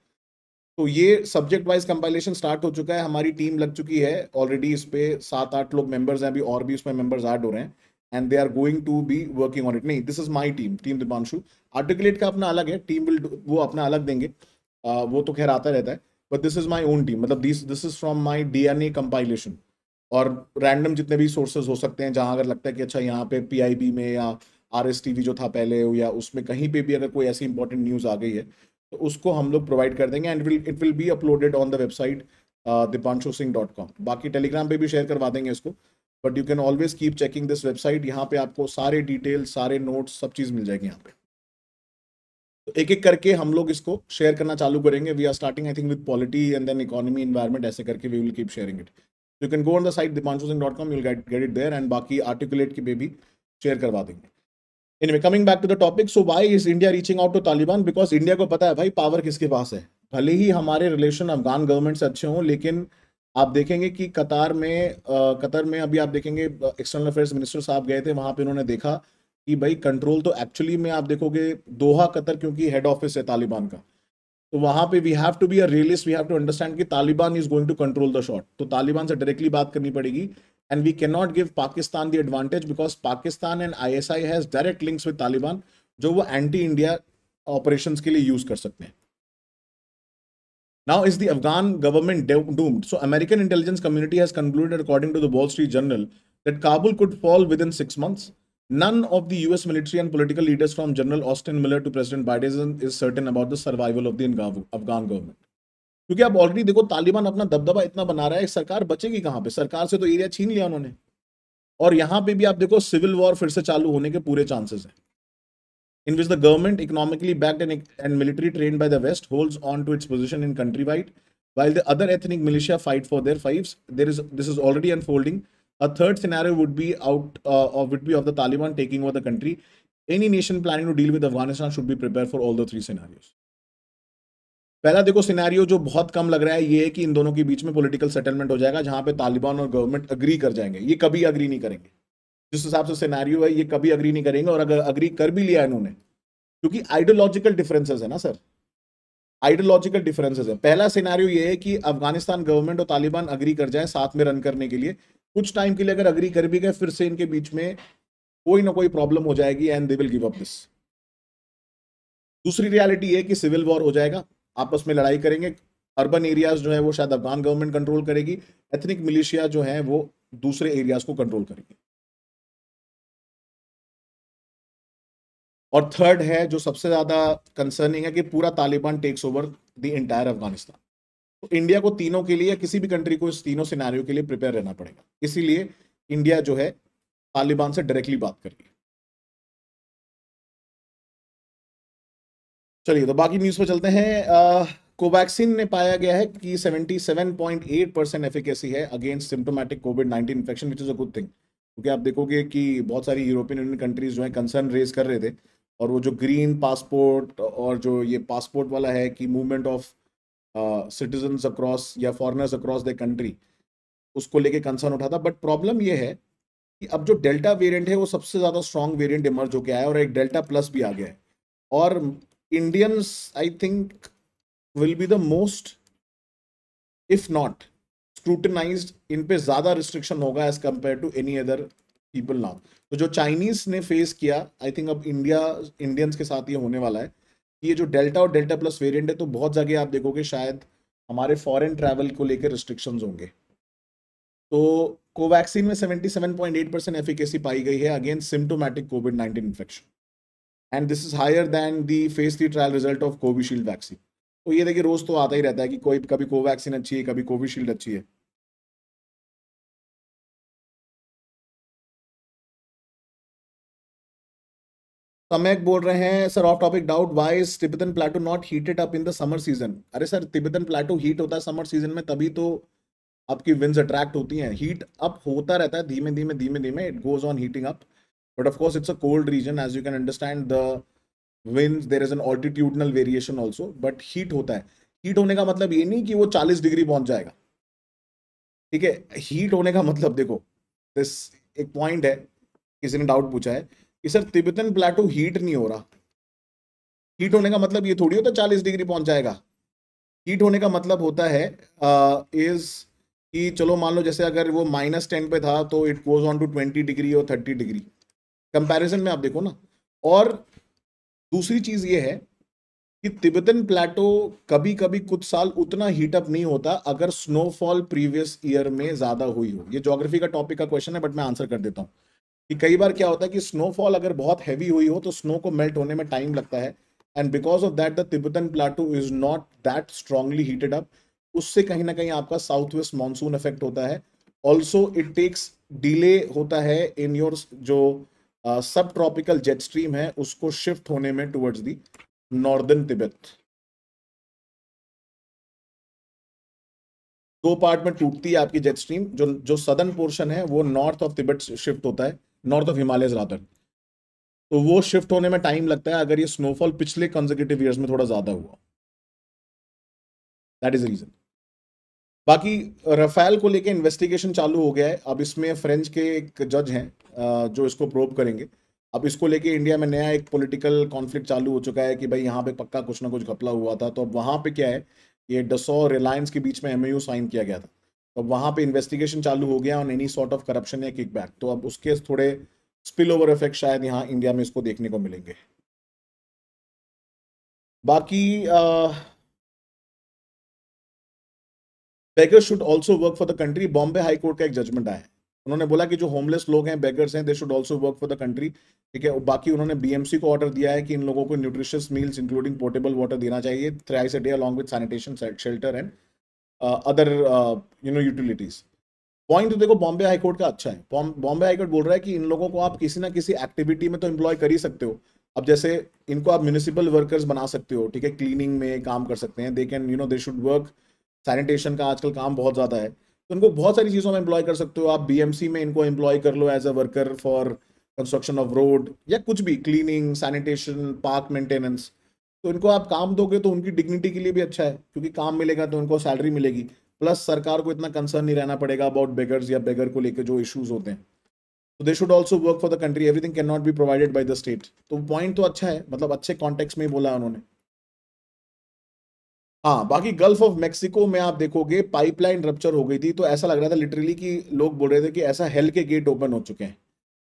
तो ये सब्जेक्ट वाइज कंपाइलेशन स्टार्ट हो चुका है हमारी टीम लग चुकी है ऑलरेडी इस पे सात आठ लोग मेंबर्स हैं अभी और भी उसमें मेंबर्स ऐड हो रहे हैं and they are going to be working on it नहीं this is my team team Dipanshu articulate का अपना अलग है टीम विल वो अपना अलग देंगे आ, वो तो खैर आता रहता है but this is my own team मतलब this this is from my D N A compilation और रैंडम जितने भी सोर्सेज हो सकते हैं जहाँ अगर लगता है कि अच्छा यहाँ पे पी आई बी में या आर एस टी वी जो था पहले या उसमें कहीं पे भी अगर कोई ऐसी इंपॉर्टेंट न्यूज़ आ गई है तो उसको हम लोग प्रोवाइड कर देंगे and will it will be uploaded on the website Dipanshu Singh dot com बाकी टेलीग्राम पे भी शेयर करवा देंगे इसको but you can always keep checking this website यहाँ पे आपको सारे डिटेल सारे नोट्स सब चीज़ मिल जाएगी यहाँ पे तो एक एक करके हम लोग इसको शेयर करना चालू करेंगे we are starting I think with polity and then economy environment ऐसे करके we will keep sharing it you can go on the site Dipanshu Singh dot com you'll get get it there and बाकी articulate के पे भी share करवा देंगे Anyway, coming back to the topic, so why is India reaching out to Taliban? Because India को पता है भाई पावर किसके पास है भले ही हमारे रिलेशन अफगान गवर्नमेंट से अच्छे हों लेकिन आप देखेंगे कि कतार में आ, कतर में अभी आप देखेंगे एक्सटर्नल अफेयर्स मिनिस्टर साहब गए थे वहां पे उन्होंने देखा कि भाई कंट्रोल तो एक्चुअली में आप देखोगे दोहा कतर क्योंकि हेड ऑफिस है तालिबान का तो वहां पे we have to be a realist we have to understand कि Taliban is going to control the shot तो तालिबान से डायरेक्टली बात करनी पड़ेगी and we can not give Pakistan the advantage because Pakistan and I S I has direct links with Taliban जो वो anti India operation के लिए यूज कर सकते हैं is the Afghan government doomed so American intelligence community has concluded according to the the street Street that Kabul could fall within six months None of the US military and political leaders from General Austin Miller to President Biden is certain about the survival of the Afghan government. क्योंकि अब already देखो तालिबान अपना दबदबा इतना बना रहा है सरकार बचेगी कहाँ पे सरकार से तो एरिया छीन लिया उन्होंने और यहाँ पे भी आप देखो सिविल वॉर फिर से चालू होने के पूरे चांसेस हैं in which the government economically backed and, and military trained by the west holds on to its position in countrywide while the other ethnic militia fight for their fiefs there is this is already unfolding A third scenario would be out uh, or would be of the Taliban taking over the country. Any nation planning to deal with Afghanistan should be prepared for all the three scenarios. पहला देखो scenario जो बहुत कम लग रहा है ये है कि इन दोनों के बीच में पॉलिटिकल सेटलमेंट हो जाएगा जहां पे तालिबान और गवर्नमेंट अग्री कर जाएंगे ये कभी अग्री नहीं करेंगे जिस हिसाब से सिनेरियो है ये कभी अग्री नहीं करेंगे और अगर अग्री कर भी लिया इन्होंने क्योंकि आइडियोलॉजिकल डिफरेंसेस है ना सर आइडियोलॉजिकल डिफरेंसेस है पहला सिनेरियो ये है कि अफगानिस्तान गवर्नमेंट और तालिबान अग्री कर जाए साथ में रन करने के लिए कुछ टाइम के लिए अगर अग्री कर भी गए फिर से इनके बीच में कोई ना कोई प्रॉब्लम हो जाएगी and they will give up this दूसरी रियलिटी है कि सिविल वॉर हो जाएगा आपस में लड़ाई करेंगे अर्बन एरियाज जो है वो शायद अफगान गवर्नमेंट कंट्रोल करेगी एथनिक मिलिशिया जो है वो दूसरे एरियाज को कंट्रोल करेगी और थर्ड है जो सबसे ज्यादा कंसर्निंग है कि पूरा Taliban takes over the entire Afghanistan तो इंडिया को तीनों के लिए या किसी भी कंट्री को इस तीनों सिनारियो के लिए प्रिपेयर रहना पड़ेगा इसीलिए इंडिया जो है तालिबान से डायरेक्टली बात करिए चलिए तो बाकी न्यूज़ पर चलते हैं कोवैक्सिन ने पाया गया है कि 77.8 परसेंट एफिकेसी है against symptomatic COVID 19 infection which is a good thing क्योंकि आप देखोगे कि बहुत सारी यूरोपियन यूनियन कंट्रीज जो है कंसर्न रेज कर रहे थे और वो जो ग्रीन पासपोर्ट और जो ये पासपोर्ट वाला है कि movement of citizen uh, across या फॉरनर्स अक्रॉस द कंट्री उसको लेके कंसर्न उठा था बट प्रॉब्लम ये है कि अब जो डेल्टा वेरिएंट है वो सबसे ज़्यादा स्ट्रॉन्ग वेरिएंट इमर्ज होकर आया और एक डेल्टा प्लस भी आ गया है और Indians I think will be the most if not scrutinize इन पे ज़्यादा रिस्ट्रिक्शन होगा as compare to any other people now तो जो चाइनीज ने फेस किया आई थिंक अब इंडिया इंडियंस के साथ ये होने वाला है ये जो डेल्टा और डेल्टा प्लस वेरिएंट है तो बहुत जगह आप देखोगे शायद हमारे फॉरेन ट्रैवल को लेकर रिस्ट्रिक्शंस होंगे तो कोवैक्सीन में 77.8 परसेंट एफिकेसी पाई गई है against symptomatic COVID 19 infection and this is higher than the phase three trial result of Covishield vaccine तो ये देखिए रोज़ तो आता ही रहता है कि कोई कभी कोवैक्सीन अच्छी है कभी कोविशील्ड अच्छी है सम्यक बोल रहे हैं sir off topic doubt why is Tibetan plateau not heated up in the summer season अरे सर तिब्बतन प्लाटो हीट होता है समर सीजन में तभी तो आपकी विंड्स अट्रैक्ट होती हैं हीट अप होता रहता है धीमे धीमे धीमे धीमे it goes on heating up but of course it's a cold region as you can understand the wind there is an altitudinal variation also but heat होता है हीट होने का मतलब ये नहीं कि वो चालीस डिग्री पहुंच जाएगा ठीक है हीट होने का मतलब देखो दिस एक पॉइंट है किसी ने डाउट पूछा है कि सर तिब्बतन प्लेटो हीट नहीं हो रहा हीट होने का मतलब ये थोड़ी होता है चालीस डिग्री पहुंच जाएगा हीट होने का मतलब होता है इज कि चलो मान लो जैसे अगर वो माइनस टेन पे था तो it goes on to twenty degree और थर्टी डिग्री कंपैरिजन में आप देखो ना और दूसरी चीज़ ये है कि तिब्बतन प्लेटो कभी कभी कुछ साल उतना हीटअप नहीं होता अगर स्नोफॉल प्रीवियस ईयर में ज़्यादा हुई हो ये जोग्राफी का टॉपिक का क्वेश्चन है बट मैं आंसर कर देता हूँ कि कई बार क्या होता है कि स्नोफॉल अगर बहुत हैवी हुई हो तो स्नो को मेल्ट होने में टाइम लगता है and because of that the Tibetan plateau is not that strongly heated up उससे कहीं ना कहीं आपका साउथ वेस्ट मानसून इफेक्ट होता है ऑल्सो इट टेक्स डिले होता है इन योर जो सब ट्रॉपिकल जेट स्ट्रीम है उसको शिफ्ट होने में टुवर्ड्स दी नॉर्दर्न तिब्बत दो पार्ट में टूटती है आपकी जेट स्ट्रीम जो जो सदर्न पोर्शन है वो नॉर्थ ऑफ तिब्बत शिफ्ट होता है नॉर्थ ऑफ हिमालय रातर तो वो शिफ्ट होने में टाइम लगता है अगर ये स्नोफॉल पिछले कंजर्गेटिव ईयर्स में थोड़ा ज़्यादा हुआ दैट इज़ रीज़न बाकी रफेल को लेके इन्वेस्टिगेशन चालू हो गया है अब इसमें फ्रेंच के एक जज हैं जो इसको प्रोब करेंगे अब इसको लेके इंडिया में नया एक पॉलिटिकल कॉन्फ्लिक्ट चालू हो चुका है कि भाई यहाँ पे पक्का कुछ ना कुछ घपला हुआ था तो अब वहाँ पे क्या है ये डसो रिलायंस के बीच में एम साइन किया गया था तो वहां पे इन्वेस्टिगेशन चालू हो गया on any sort of corruption या किकबैक तो अब उसके थोड़े स्पिल ओवर इफेक्ट शायद यहाँ इंडिया में इसको देखने को मिलेंगे बाकी beggars should also work for the country Bombay high court का एक जजमेंट आया है उन्होंने बोला कि जो होमलेस लोग हैं बेगर्स हैं they should also work for the country ठीक है बाकी उन्होंने बीएमसी को ऑर्डर दिया है कि इन लोगों को nutritious meals including portable water देना चाहिए thrice a day along with sanitation shelter and other you know utilities point तो देखो बॉम्बे हाईकोर्ट का अच्छा है बॉम्बे हाईकोर्ट बोल रहा है कि इन लोगों को आप किसी ना किसी एक्टिविटी में तो एम्प्लॉय कर ही सकते हो अब जैसे इनको आप म्यूनिसिपल वर्कर्स बना सकते हो ठीक है क्लीनिंग में काम कर सकते हैं they can you know they should work sanitation का आजकल काम बहुत ज़्यादा है तो इनको बहुत सारी चीज़ों में एम्प्लॉय कर सकते हो आप बीएमसी में इनको एम्प्लॉय कर लो as a worker for construction of road या कुछ भी क्लीनिंग सैनिटेशन पार्क मेंटेनेंस तो इनको आप काम दोगे तो उनकी डिग्निटी के लिए भी अच्छा है क्योंकि काम मिलेगा तो उनको सैलरी मिलेगी प्लस सरकार को इतना कंसर्न नहीं रहना पड़ेगा अबाउट बेगर्स या बेगर को लेकर जो इश्यूज होते हैं तो they should also work for the country everything can not be provided by the state तो पॉइंट तो अच्छा है मतलब अच्छे कॉन्टेक्ट में बोला उन्होंने हाँ बाकी गल्फ ऑफ मेक्सिको में आप देखोगे पाइपलाइन रप्चर हो गई थी तो ऐसा लग रहा था लिटरली कि लोग बोल रहे थे कि ऐसा हेल के गेट ओपन हो चुके हैं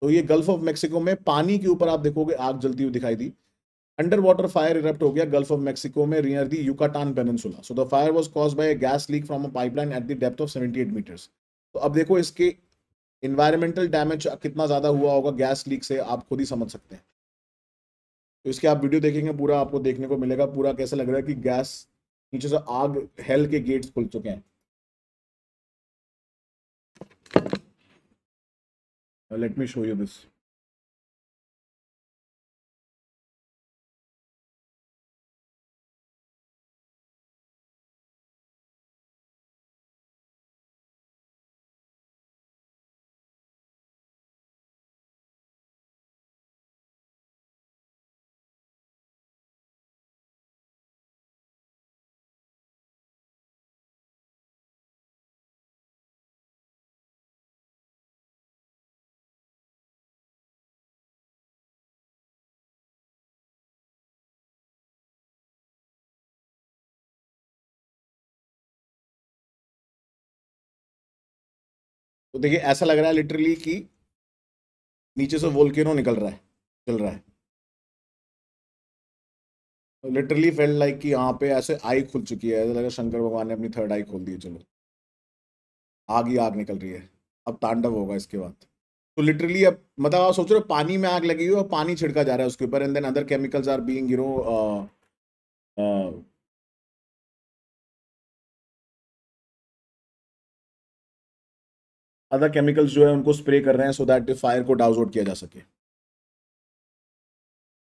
तो ये गल्फ ऑफ मेक्सिको में पानी के ऊपर आप देखोगे आग जलती हुई दिखाई दी अंडर वाटर फायर इरप्ट हो गया गल्फ ऑफ मेक्सिको में rear the Yucatan peninsula so the fire was cause by gas leak from a pipeline at the depth of eight metres तो अब देखो इसके इन्वायरमेंटल डैमेज कितना ज़्यादा हुआ होगा गैस लीक से आप खुद ही समझ सकते हैं तो इसके आप वीडियो देखेंगे पूरा आपको देखने को मिलेगा पूरा कैसा लग रहा है कि गैस नीचे से आग हेल के गेट्स खुल चुके हैं let me show you तो देखिए ऐसा लग रहा है लिटरली कि नीचे से वोल्केनो निकल रहा है चल रहा है लिटरली फेल लाइक कि यहाँ पे ऐसे आई खुल चुकी है ऐसा लग लगा शंकर भगवान ने अपनी थर्ड आई खोल दी चलो आग ही आग निकल रही है अब तांडव होगा इसके बाद तो लिटरली अब मतलब आप सोच रहे हो पानी में आग लगी हुई है और पानी छिड़का जा रहा है उसके ऊपर and then other chemicals are being you know other chemicals जो है उनको स्प्रे कर रहे हैं सो दैट फायर को डाउज आउट किया जा सके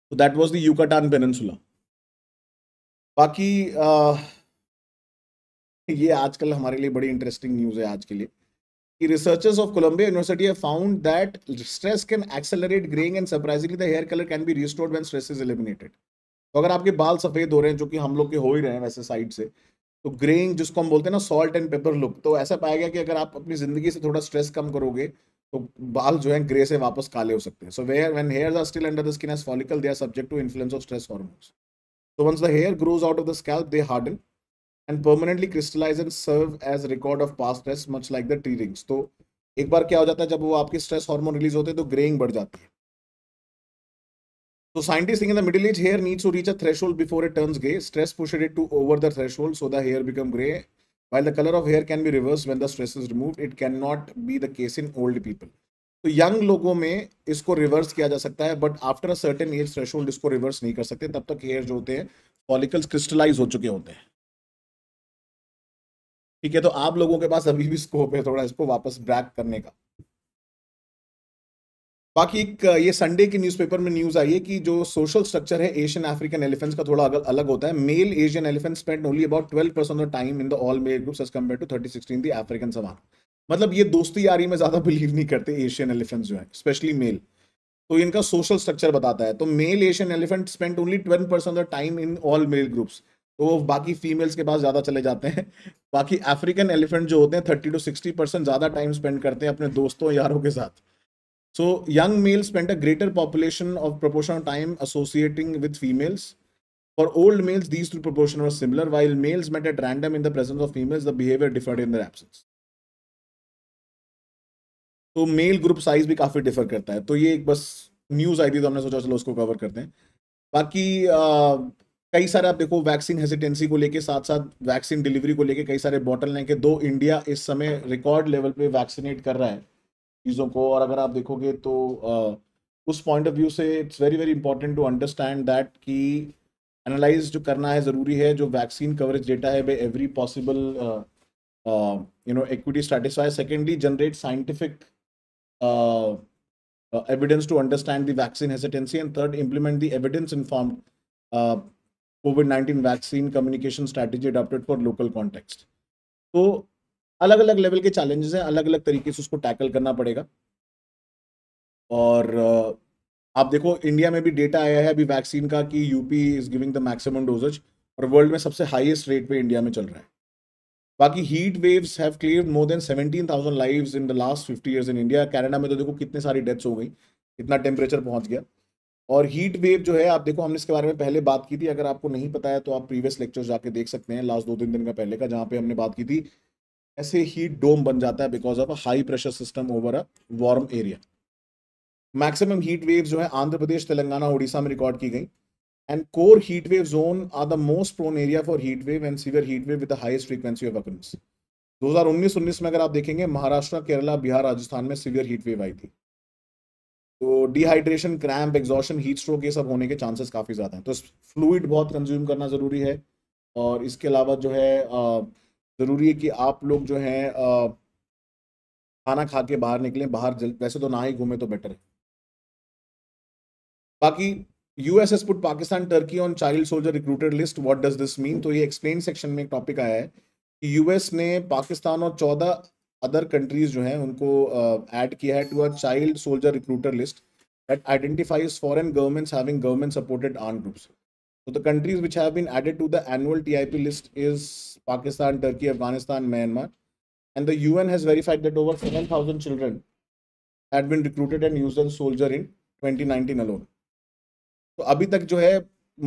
तो that was the Yucatan peninsula बाकी आ, ये आजकल हमारे लिए बड़ी इंटरेस्टिंग न्यूज़ है आज के लिए कि रिसर्चर्स ऑफ कोलंबिया यूनिवर्सिटी है found that stress can accelerate greying and surprisingly the hair colour can be restored when stress is eliminated तो अगर आपके बाल सफ़ेद हो रहे हैं जो कि हम लोग के हो ही रहे हैं वैसे साइड से तो ग्रेइंग जिसको हम बोलते हैं ना सॉल्ट एंड पेपर लुक तो ऐसा पाया गया कि अगर आप अपनी ज़िंदगी से थोड़ा स्ट्रेस कम करोगे तो बाल जो है ग्रे से वापस काले हो सकते हैं so where when hair are still under the skin as follicle they are subject to influence of stress hormones तो once the hair grows out of the scalp they harden and permanently crystallize and serve as record of past stress much like the tree rings तो एक बार क्या हो जाता है जब वो आपके स्ट्रेस हार्मोन रिलीज होते हैं तो ग्रेइंग बढ़ जाती है So scientists think in the middle age hair needs to reach a threshold before it turns gray. Stress pushes it to over the threshold so the hair becomes gray. While the color of hair can be reversed when the stress is removed, it cannot be the case in old people. तो young लोगों में इसको reverse किया जा सकता है but after a certain age threshold इसको reverse नहीं कर सकते तब तक हेयर जो होते हैं फॉलिकल्स क्रिस्टलाइज हो चुके होते हैं ठीक है तो आप लोगों के पास अभी भी स्कोप है थोड़ा इसको वापस ब्रैक करने का बाकी एक ये संडे के न्यूज़पेपर में न्यूज़ आई है कि जो सोशल स्ट्रक्चर है एशियन अफ्रीकन एलिफेंट्स का थोड़ा अलग अलग होता है male Asian elephant spend only about twelve percent of time in the all male groups as compare to thirty sixteen the African समान मतलब ये दोस्ती यारी में ज़्यादा बिलीव नहीं करते एशियन एलिफेंट्स जो है स्पेशली मेल तो इनका सोशल स्ट्रक्चर बताता है तो male Asian elephant spend only twelve percent of time in all male groups तो बाकी फीमेल्स के पास ज़्यादा चले जाते हैं बाकी अफ्रीकन एलिफेंट जो होते हैं थर्टी टू सिक्सटी परसेंट ज़्यादा टाइम स्पेंड करते हैं अपने दोस्तों यारों के साथ So young males spend a greater population of proportion of time associating with females. For old males, these two proportions were similar. While males met at random in the presence of females, the behavior differed in their absence. तो male group size भी काफ़ी differ करता है तो ये एक बस news आई थी तो हमने सोचा चलो उसको कवर करते हैं बाकी आ, कई सारे आप देखो वैक्सीन हेसिटेंसी को लेके साथ साथ वैक्सीन डिलीवरी को लेके कई सारे बॉटल हैं कि दो इंडिया इस समय रिकॉर्ड लेवल पे वैक्सीनेट कर रहा है चीज़ों को और अगर आप देखोगे तो uh, उस पॉइंट ऑफ व्यू से it's very very important to understand that कि एनालाइज जो करना है ज़रूरी है जो वैक्सीन कवरेज डेटा है by every possible you know equity stratify secondly generate scientific evidence to understand the vaccine hesitancy and third implement the evidence inform COVID nineteen vaccine communication strategy adopted for local context तो अलग अलग level के challenges हैं अलग अलग तरीके से उसको टैकल करना पड़ेगा और आप देखो इंडिया में भी डेटा आया है अभी वैक्सीन का कि UP is giving the maximum doses और वर्ल्ड में सबसे हाईएस्ट रेट पे इंडिया में चल रहा है बाकी heat waves have clear more than seventeen thousand live in the last fifty years in India Canada में तो देखो कितने सारी डेथ्स हो गई कितना टेम्परेचर पहुंच गया और हीट वेव जो है आप देखो हमने इसके बारे में पहले बात की थी अगर आपको नहीं पता है तो आप प्रीवियस लेक्चर जाके देख सकते हैं लास्ट दो तीन दिन का पहले का जहाँ पे हमने बात की थी ऐसे ही डोम बन जाता है because of a high pressure system over a warm area maximum heat wave जो है आंध्र प्रदेश तेलंगाना उड़ीसा में रिकॉर्ड की गई and core heat wave zone are the most prone area for heat wave and severe heat wave with the highest frequency of occurrence 2019-19 में अगर आप देखेंगे महाराष्ट्र केरला बिहार राजस्थान में सीवियर हीट वेव आई थी तो dehydration cramp exhaustion heat stroke ये सब होने के चांसेस काफ़ी ज़्यादा हैं तो फ्लूड बहुत कंज्यूम करना ज़रूरी है और इसके अलावा जो है ज़रूरी है कि आप लोग जो हैं खाना खा के बाहर निकलें बाहर जल वैसे तो ना ही घूमें तो बेटर है बाकी U S S put Pakistan Turkey on child soldier recruited list what does this mean तो ये एक्सप्लेन सेक्शन में एक टॉपिक आया है कि यूएस ने पाकिस्तान और चौदह अदर कंट्रीज जो हैं उनको ऐड uh, किया है to a child soldier recruiter list that identifies foreign governments having government supported arm groups So the countries which have been added to the annual TIP list is Pakistan, Turkey, Afghanistan, Myanmar. And the UN has verified that over 7,000 children had been recruited and used as soldier in 2019 alone. so abhi tak jo hai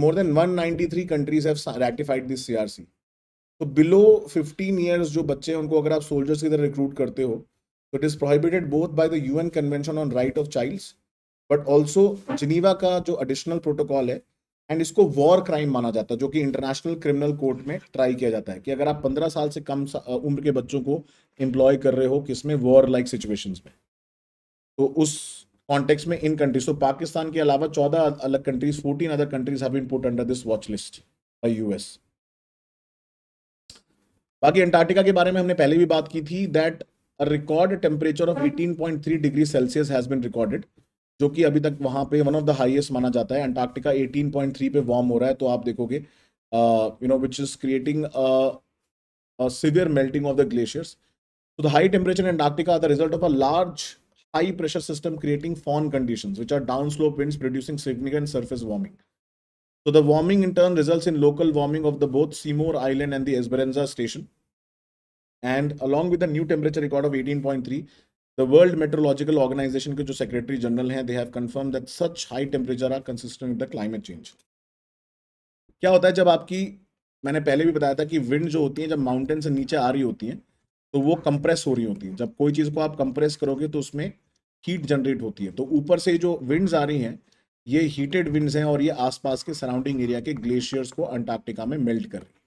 more than 193 countries have ratified this crc तो below 15 years जो बच्चे हैं उनको अगर आप soldiers की तरह recruit करते हो तो it is prohibited both by the UN convention on right of childs but also Geneva का जो एडिशनल प्रोटोकॉल है एंड इसको वॉर क्राइम माना जाता है जो कि इंटरनेशनल क्रिमिनल कोर्ट में ट्राई किया जाता है कि अगर आप पंद्रह साल से कम उम्र के बच्चों को एम्प्लॉय कर रहे हो किसमें वॉर लाइक सिचुएशन में तो उस कॉन्टेक्स में इन कंट्रीज तो पाकिस्तान के अलावा चौदह अलग countries fourteen other countries have been put under this watch list by US बाकी अंटार्कटिका के बारे में हमने पहले भी बात की थी that record temperature of 18.3 degree Celsius has been recorded जो कि अभी तक वहां पे वन ऑफ द हाईएस्ट माना जाता है अंटार्क्टिका 18.3 पे वार्म हो रहा है तो आप देखोगे you know which is creating severe melting of the glaciers तो the high temperature Antarctica the result of a large high pressure system creating foehn condition which are down slope wind producing significant surface warming so the warming in turn result in local warming of the both Seymour Island and the Esperanza station and along with new temperature record of eighteen point three The World Meteorological Organization के जो secretary general हैं they have confirm that such high temperature are consistent with the climate change क्या होता है जब आपकी मैंने पहले भी बताया था कि विंड जो होती है जब माउंटेन से नीचे आ रही होती हैं तो वो कंप्रेस हो रही होती हैं जब कोई चीज़ को आप कंप्रेस करोगे तो उसमें हीट जनरेट होती है तो ऊपर से जो विंड्स आ रही हैं ये हीटेड विंड्स हैं और ये आसपास के सराउंडिंग एरिया के ग्लेशियर्स को अंटार्कटिका में मेल्ट कर रही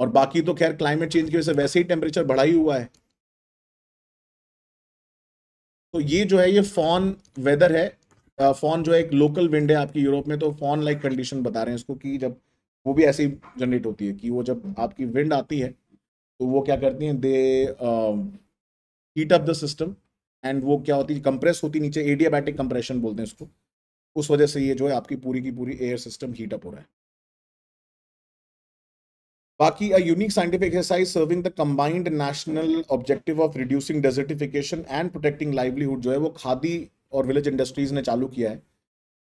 और बाकी तो खैर क्लाइमेट चेंज की वजह से वैसे ही टेम्परेचर बढ़ा ही हुआ है तो ये जो है ये फॉन वेदर है फॉन जो है एक लोकल विंड है आपकी यूरोप में तो फॉन लाइक कंडीशन बता रहे हैं इसको कि जब वो भी ऐसे ही जनरेट होती है कि वो जब आपकी विंड आती है तो वो क्या करती हैं they heat up the system and वो क्या होती है कंप्रेस होती नीचे एडियाबैटिक कंप्रेशन बोलते हैं इसको उस वजह से ये जो है आपकी पूरी की पूरी एयर सिस्टम हीट अप हो रहा है बाकी a unique scientific exercise serving the combined national objective of reducing desertification and protecting livelihood जो है वो खादी और विलेज इंडस्ट्रीज ने चालू किया है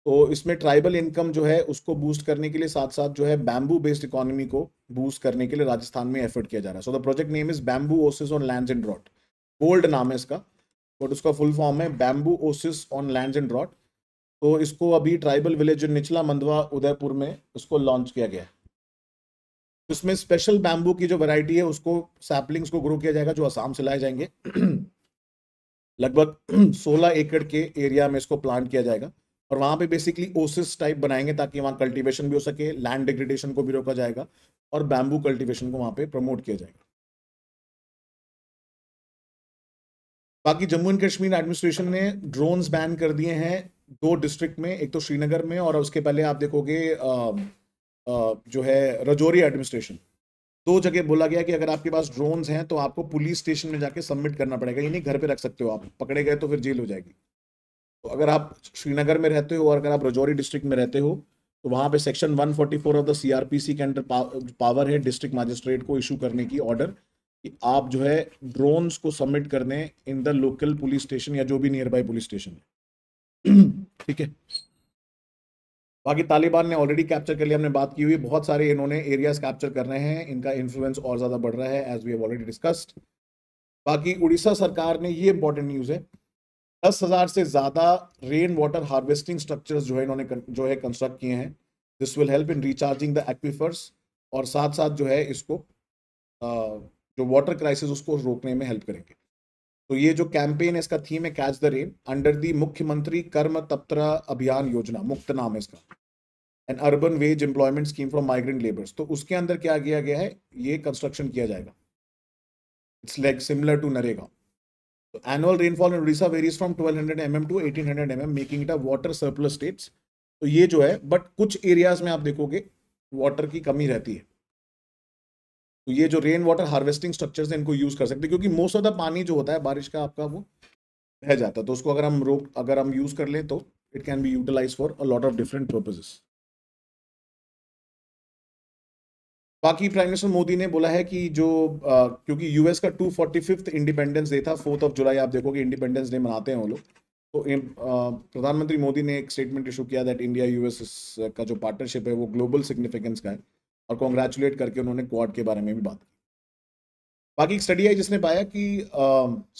तो इसमें ट्राइबल इनकम जो है उसको बूस्ट करने के लिए साथ साथ जो है बैम्बू बेस्ड इकोनॉमी को बूस्ट करने के लिए राजस्थान में एफर्ट किया जा रहा है so the project name is bamboo oasis on land and rot gold नाम है इसका बट उसका फुल फॉर्म है bamboo oasis on land and rot तो इसको अभी ट्राइबल विलेज निचला मंदवा उदयपुर में उसको लॉन्च किया गया है उसमें स्पेशल बैम्बू की जो वैरायटी है उसको सैपलिंग्स को ग्रो किया जाएगा जो आसाम से लाए जाएंगे लगभग 16 एकड़ के एरिया में इसको प्लांट किया जाएगा और वहाँ पे बेसिकली ओसिस टाइप बनाएंगे ताकि वहाँ कल्टीवेशन भी हो सके लैंड डिग्रेडेशन को भी रोका जाएगा और बैम्बू कल्टिवेशन को वहाँ पे प्रमोट किया जाएगा बाकी जम्मू एंड कश्मीर एडमिनिस्ट्रेशन ने ड्रोन्स बैन कर दिए हैं दो डिस्ट्रिक्ट में एक तो श्रीनगर में और उसके पहले आप देखोगे आ, जो है रजौरी एडमिनिस्ट्रेशन दो जगह बोला गया कि अगर आपके पास ड्रोन्स हैं तो आपको पुलिस स्टेशन में जाके सबमिट करना पड़ेगा ये नहीं घर पे रख सकते हो आप पकड़े गए तो फिर जेल हो जाएगी तो अगर आप श्रीनगर में रहते हो और अगर आप रजौरी डिस्ट्रिक्ट में रहते हो तो वहाँ पे सेक्शन 144 ऑफ द सीआरपीसी के अंडर पावर है डिस्ट्रिक्ट मजिस्ट्रेट को इशू करने की ऑर्डर कि आप जो है ड्रोन्स को सबमिट कर दें in the local police station या जो भी नियर बाई पुलिस स्टेशन है ठीक है बाकी तालिबान ने ऑलरेडी कैप्चर कर लिया हमने बात की हुई बहुत सारे इन्होंने एरियाज कैप्चर कर रहे हैं इनका इन्फ्लुएंस और ज़्यादा बढ़ रहा है as we have already discussed बाकी उड़ीसा सरकार ने ये इंपॉर्टेंट न्यूज़ है दस हज़ार से ज़्यादा रेन वाटर हार्वेस्टिंग स्ट्रक्चर जो है इन्होंने जो है कंस्ट्रक्ट किए हैं this will help in recharging the aquifers और साथ साथ जो है इसको जो वाटर क्राइसिस उसको रोकने में हेल्प करेंगे तो ये जो कैंपेन है इसका थीम है catch the rain under the मुख्यमंत्री कर्म तप्तरा अभियान योजना मुक्त नाम है इसका an urban wage employment scheme for migrant labours तो उसके अंदर क्या किया गया है ये कंस्ट्रक्शन किया जाएगा it's like similar to NREGA तो annual rainfall in Orissa varies from twelve hundred M M to eighteen hundred M M making it a water surplus states तो ये जो है बट कुछ एरियाज में आप देखोगे वाटर की कमी रहती है तो ये जो रेन वाटर हार्वेस्टिंग स्ट्रक्चर्स हैं इनको यूज़ कर सकते हैं क्योंकि मोस्ट ऑफ द पानी जो होता है बारिश का आपका वो रह जाता है तो उसको अगर हम रोक अगर हम यूज़ कर लें तो it can be utilise for a lot of different purposes बाकी प्राइम मिनिस्टर मोदी ने बोला है कि जो आ, क्योंकि यूएस का two forty fifth independence day था फोर्थ ऑफ जुलाई आप देखोगे इंडिपेंडेंस डे मनाते हैं वो लोग तो प्रधानमंत्री मोदी ने एक स्टेटमेंट इशू किया दैट इंडिया यूएस का जो पार्टनरशिप है वो ग्लोबल सिग्निफिकेंस का है और कॉन्ग्रेचुलेट करके उन्होंने क्वाड के बारे में भी बात की बाकी एक स्टडी आई जिसने पाया कि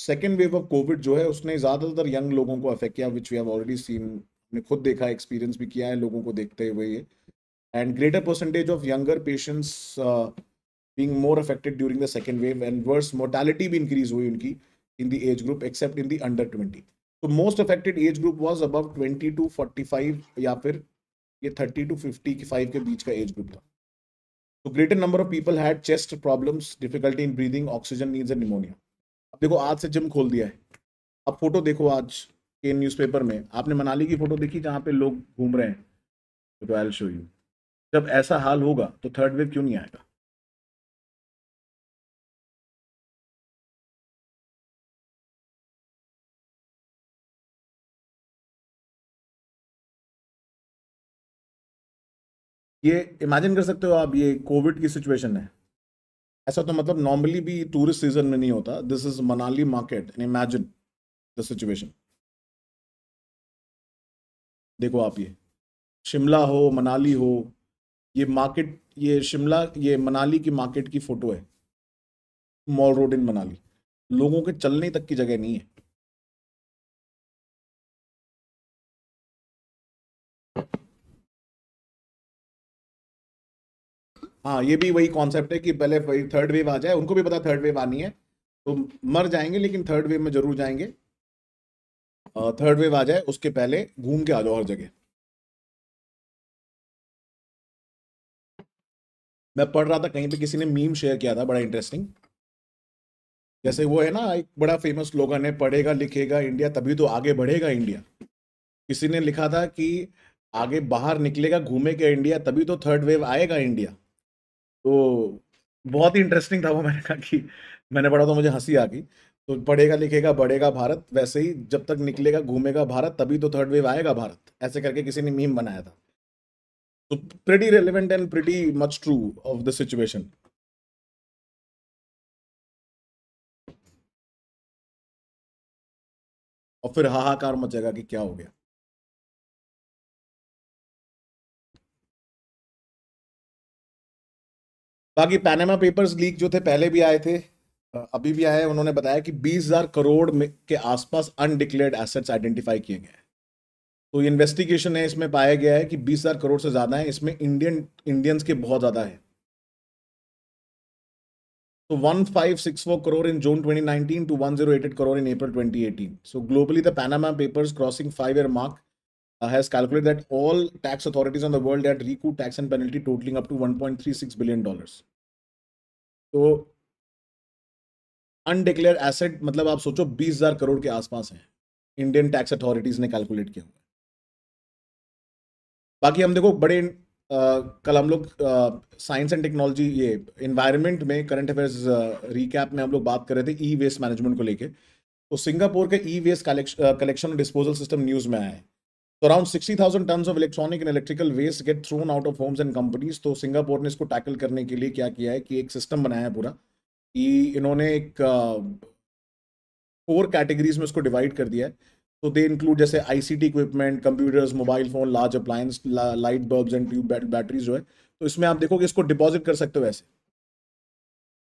सेकेंड वेव ऑफ कोविड जो है उसने ज़्यादातर यंग लोगों को अफेक्ट किया which we have already seen ने खुद देखा एक्सपीरियंस भी किया है लोगों को देखते हुए ये and greater percentage of younger patients being more affected during the second wave and worse mortality भी इंक्रीज हुई उनकी in the age group except in the under twenty तो most affected age group was above twenty to forty five या फिर ये thirty two fifty five के बीच का as group था तो greater number of people had chest problems difficulty in breathing oxygen needs and pneumonia अब देखो आज से जिम खोल दिया है अब फोटो देखो आज के न्यूज़पेपर में आपने मनाली की फ़ोटो देखी जहाँ पे लोग घूम रहे हैं तो आई शो यू जब ऐसा हाल होगा तो थर्ड वेव क्यों नहीं आएगा ये इमेजिन कर सकते हो आप ये कोविड की सिचुएशन है ऐसा तो मतलब नॉर्मली भी टूरिस्ट सीजन में नहीं होता this is Manali market and imagine the situation देखो आप ये शिमला हो मनाली हो ये मार्केट ये शिमला ये मनाली की मार्केट की फ़ोटो है मॉल रोड इन मनाली लोगों के चलने तक की जगह नहीं है हाँ ये भी वही कॉन्सेप्ट है कि पहले वही थर्ड वेव आ जाए उनको भी पता थर्ड वेव आनी है तो मर जाएंगे लेकिन थर्ड वेव में जरूर जाएंगे थर्ड वेव आ जाए उसके पहले घूम के आ जाओ हर जगह मैं पढ़ रहा था कहीं पे किसी ने मीम शेयर किया था बड़ा इंटरेस्टिंग जैसे वो है ना एक बड़ा फेमस लोग ने पढ़ेगा लिखेगा इंडिया तभी तो आगे बढ़ेगा इंडिया किसी ने लिखा था कि आगे बाहर निकलेगा घूमेगा इंडिया तभी तो थर्ड वेव आएगा इंडिया तो बहुत ही इंटरेस्टिंग था वो मैंने कहा कि मैंने पढ़ा तो मुझे हंसी आ गई तो पढ़ेगा लिखेगा बढ़ेगा भारत वैसे ही जब तक निकलेगा घूमेगा भारत तभी तो थर्ड वेव आएगा भारत ऐसे करके किसी ने मीम बनाया था तो pretty relevant and pretty much true of the situation और फिर हाहाकार मचेगा कि क्या हो गया बाकी पैनामा पेपर्स लीक जो थे पहले भी आए थे अभी भी आए उन्होंने बताया कि 20,000 करोड़ के आसपास अनडिक्लेयर्ड एसेट्स आइडेंटिफाई किए गए हैं तो इन्वेस्टिगेशन है इसमें पाया गया है कि 20,000 करोड़ से ज़्यादा है इसमें इंडियन इंडियंस के बहुत ज़्यादा है तो 1564 crore in June 2019 to 1088 crore in April 2018. So globally the Panama papers crossing five year mark uh, has calculated that all tax authorities on the world had recoup tax and penalty totaling up to 1.36 billion dollars so undeclared asset मतलब आप सोचो 20,000 करोड़ के आसपास हैं Indian tax authorities ने calculate किया हुआ बाकी हम देखो बड़े Uh, कल हम लोग साइंस एंड टेक्नोलॉजी ये इन्वायरमेंट में करंट अफेयर्स रीकैप में हम लोग बात कर रहे थे ई वेस्ट मैनेजमेंट को लेके तो सिंगापुर के ई वेस्ट कलेक्शन और डिस्पोजल सिस्टम न्यूज़ में आया है तो around sixty thousand ton of electronic and electrical waste get thrown out of homes and companies तो सिंगापुर ने इसको टैकल करने के लिए क्या किया है कि एक सिस्टम बनाया है पूरा कि इन्होंने एक फोर uh, कैटेगरीज में उसको डिवाइड कर दिया है तो दे इंक्लूड जैसे ICT equipment computers mobile phone large appliance light bulb and tube batteries जो है तो इसमें आप देखोगे इसको डिपॉजिट कर सकते हो वैसे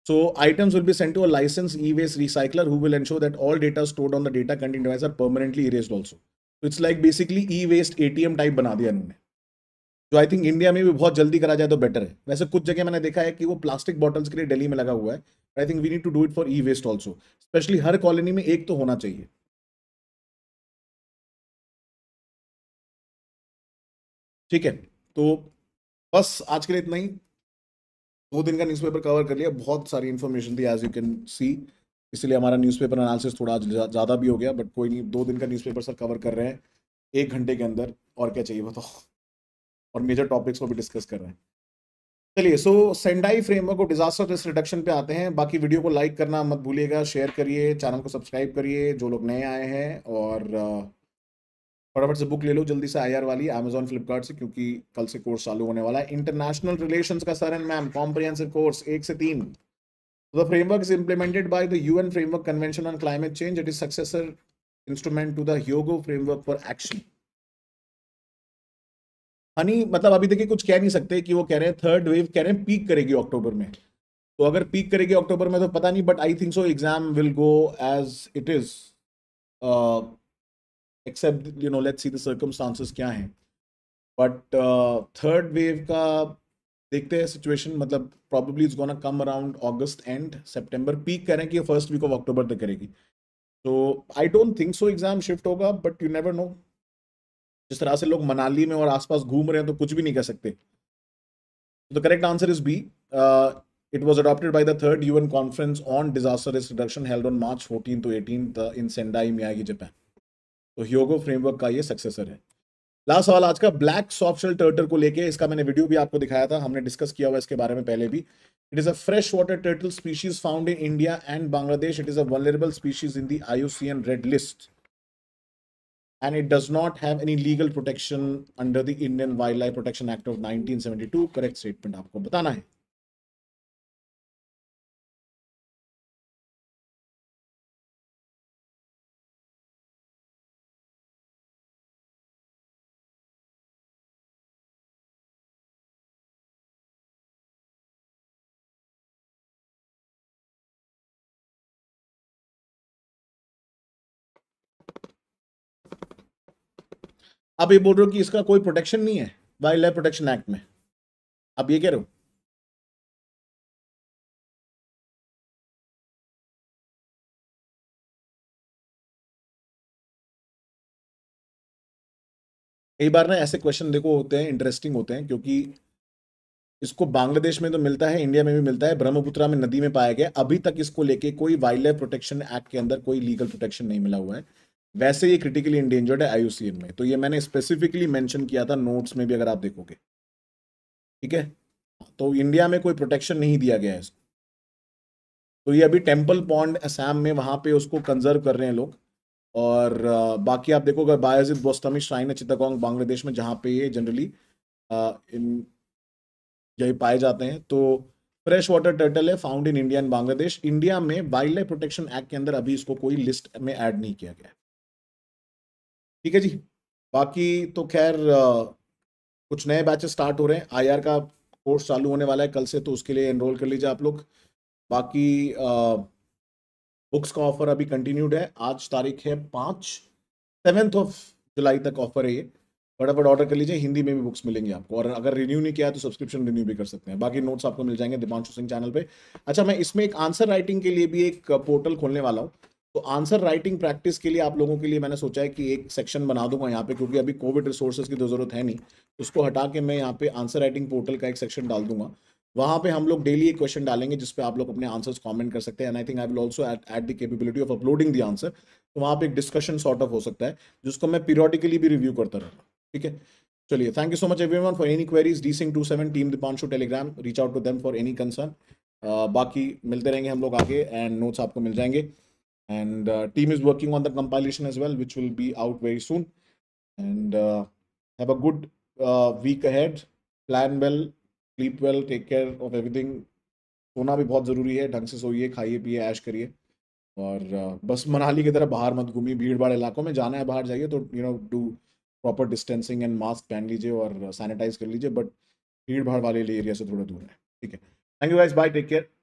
so items will be sent to a license e waste recycler who will ensure that all data stored on the data content device are permanently erased also. It's like basically e waste ATM type बना दिया इन्होंने जो I think India में भी बहुत जल्दी करा जाए तो बेटर है वैसे कुछ जगह मैंने देखा है कि वो प्लास्टिक बॉटल्स के लिए दिल्ली में लगा हुआ है I think we need to do it for e waste also specially हर कॉलोनी में एक तो होना चाहिए ठीक है तो बस आज के लिए इतना ही दो दिन का न्यूज़पेपर कवर कर लिया बहुत सारी इन्फॉर्मेशन थी एज यू कैन सी इसलिए हमारा न्यूज़पेपर एनालिसिस थोड़ा ज़्यादा भी हो गया बट कोई नहीं दो दिन का न्यूज़पेपर सर कवर कर रहे हैं एक घंटे के अंदर और क्या चाहिए बताओ और मेजर टॉपिक्स को भी डिस्कस कर रहे हैं चलिए सो सेंडाई फ्रेमवर्क और डिजास्टर रिस्क रिडक्शन पे आते हैं बाकी वीडियो को लाइक करना मत भूलिएगा शेयर करिए चैनल को सब्सक्राइब करिए जो लोग नए आए हैं और फटाफट से बुक ले लो जल्दी से आर वाली अमेजोन फ्लिपकार्ट से क्योंकि कल से कोर्स चालू होने वाला है इंटरनेशनल रिलेशन का sir and ma'am comprehensive course एक से तीन The framework is implemented by the UN Framework Convention on Climate Change. It is successor instrument to the Hyogo Framework for Action. Honey मतलब अभी देखिए कुछ कह नहीं सकते कि वो कह रहे हैं थर्ड वेव कह रहे हैं पीक करेगी अक्टूबर में तो अगर पीक करेगी अक्टूबर में तो पता नहीं but I think so exam will go as it is except you know let's see the circumstances क्या हैं बट थर्ड वेव का देखते हैं सिचुएशन मतलब probably is gonna come around August and September peak कह रहे हैं कि फर्स्ट वीक ऑफ अक्टूबर तक करेगी तो I don't think so exam shift होगा बट यू नेवर नो जिस तरह से लोग मनाली में और आसपास घूम रहे हैं तो कुछ भी नहीं कह सकते the correct answer is B it It was adopted by the third UN conference on disaster risk reduction held on March 14 to 18th in Sendai, Miyagi, Japan. तो ह्योगो फ्रेमवर्क का ये सक्सेसर है लास्ट सवाल आज का black softshell turtle को लेके इसका मैंने वीडियो भी आपको दिखाया था हमने डिस्कस किया हुआ इसके बारे में पहले भी it is a fresh water turtle species found in India and Bangladesh it is a vulnerable species in the IUCN red list and it does not have any legal protection under the Indian wild life protection act of nineteen correct statement आपको बताना है आप ये बोल रहे हो कि इसका कोई प्रोटेक्शन नहीं है वाइल्ड लाइफ प्रोटेक्शन एक्ट में आप ये कह रहे हो कई बार ना ऐसे क्वेश्चन देखो होते हैं इंटरेस्टिंग होते हैं क्योंकि इसको बांग्लादेश में तो मिलता है इंडिया में भी मिलता है ब्रह्मपुत्रा में नदी में पाया गया अभी तक इसको लेके कोई वाइल्ड लाइफ प्रोटेक्शन एक्ट के अंदर कोई लीगल प्रोटेक्शन नहीं मिला हुआ है वैसे ये क्रिटिकली इंडेंजर्ड है आईयूसीएन में तो ये मैंने स्पेसिफिकली मेंशन किया था नोट्स में भी अगर आप देखोगे ठीक है तो इंडिया में कोई प्रोटेक्शन नहीं दिया गया है इसको तो ये अभी टेम्पल पॉन्ड असम में वहाँ पे उसको कंजर्व कर रहे हैं लोग और बाकी आप देखोगे बायोजिद बोस्तमी श्राइन है चित्तागोंग बांग्लादेश में जहाँ पे ये जनरली इन यही पाए जाते हैं तो फ्रेश वाटर टर्टल है found in India and Bangladesh India में वाइल्ड लाइफ प्रोटेक्शन एक्ट के अंदर अभी इसको कोई लिस्ट में ऐड नहीं किया गया है ठीक है जी बाकी तो खैर कुछ नए बैचेस स्टार्ट हो रहे हैं आईआर का कोर्स चालू होने वाला है कल से तो उसके लिए एनरोल कर लीजिए आप लोग बाकी बुक्स का ऑफर अभी कंटिन्यूड है आज तारीख है पाँच सेवेंथ ऑफ जुलाई तक ऑफर है ये फटाफट ऑर्डर कर लीजिए हिंदी में भी बुक्स मिलेंगी आपको और अगर रिन्यू नहीं किया तो सब्सक्रिप्शन रिन्यू भी कर सकते हैं बाकी नोट्स आपको मिल जाएंगे दीपांशु सिंह चैनल पे अच्छा मैं इसमें एक आंसर राइटिंग के लिए भी एक पोर्टल खोलने वाला हूँ तो आंसर राइटिंग प्रैक्टिस के लिए आप लोगों के लिए मैंने सोचा है कि एक सेक्शन बना दूंगा यहाँ पे क्योंकि अभी कोविड रिसोर्सेज की तो ज़रूरत है नहीं उसको हटा के मैं यहाँ पे आंसर राइटिंग पोर्टल का एक सेक्शन डाल दूंगा वहाँ पे हम लोग डेली एक क्वेश्चन डालेंगे जिस पे आप लोग अपने आंसर्स कमेंट कर सकते हैं and I think I will also at the capability of uploading the answer तो वहाँ पे एक डिस्कशन सॉर्ट ऑफ हो सकता है जिसको मैं पीरियोडिकली भी रिव्यू करता रहूँगा ठीक है चलिए thank you so much every for any queries D sing two seven team Deepanshu Telegram reach out to them for any concern बाकी मिलते रहेंगे हम लोग आगे एंड नोट्स आपको मिल जाएंगे and uh, team is working on the compilation as well which will be out very soon and uh, have a good uh, week ahead plan well sleep well take care of everything सोना भी बहुत ज़रूरी है ढंग से सोइए खाइए पिए ऐश करिए और uh, बस मनाली की तरह बाहर मत घूमिए भीड़ भाड़ इलाकों में जाना है बाहर जाइए तो you know do proper distancing and mask पहन लीजिए और सैनिटाइज कर लीजिए बट भीड़ भाड़ वाले एरिया से थोड़ा दूर है ठीक है thank you guys bye take care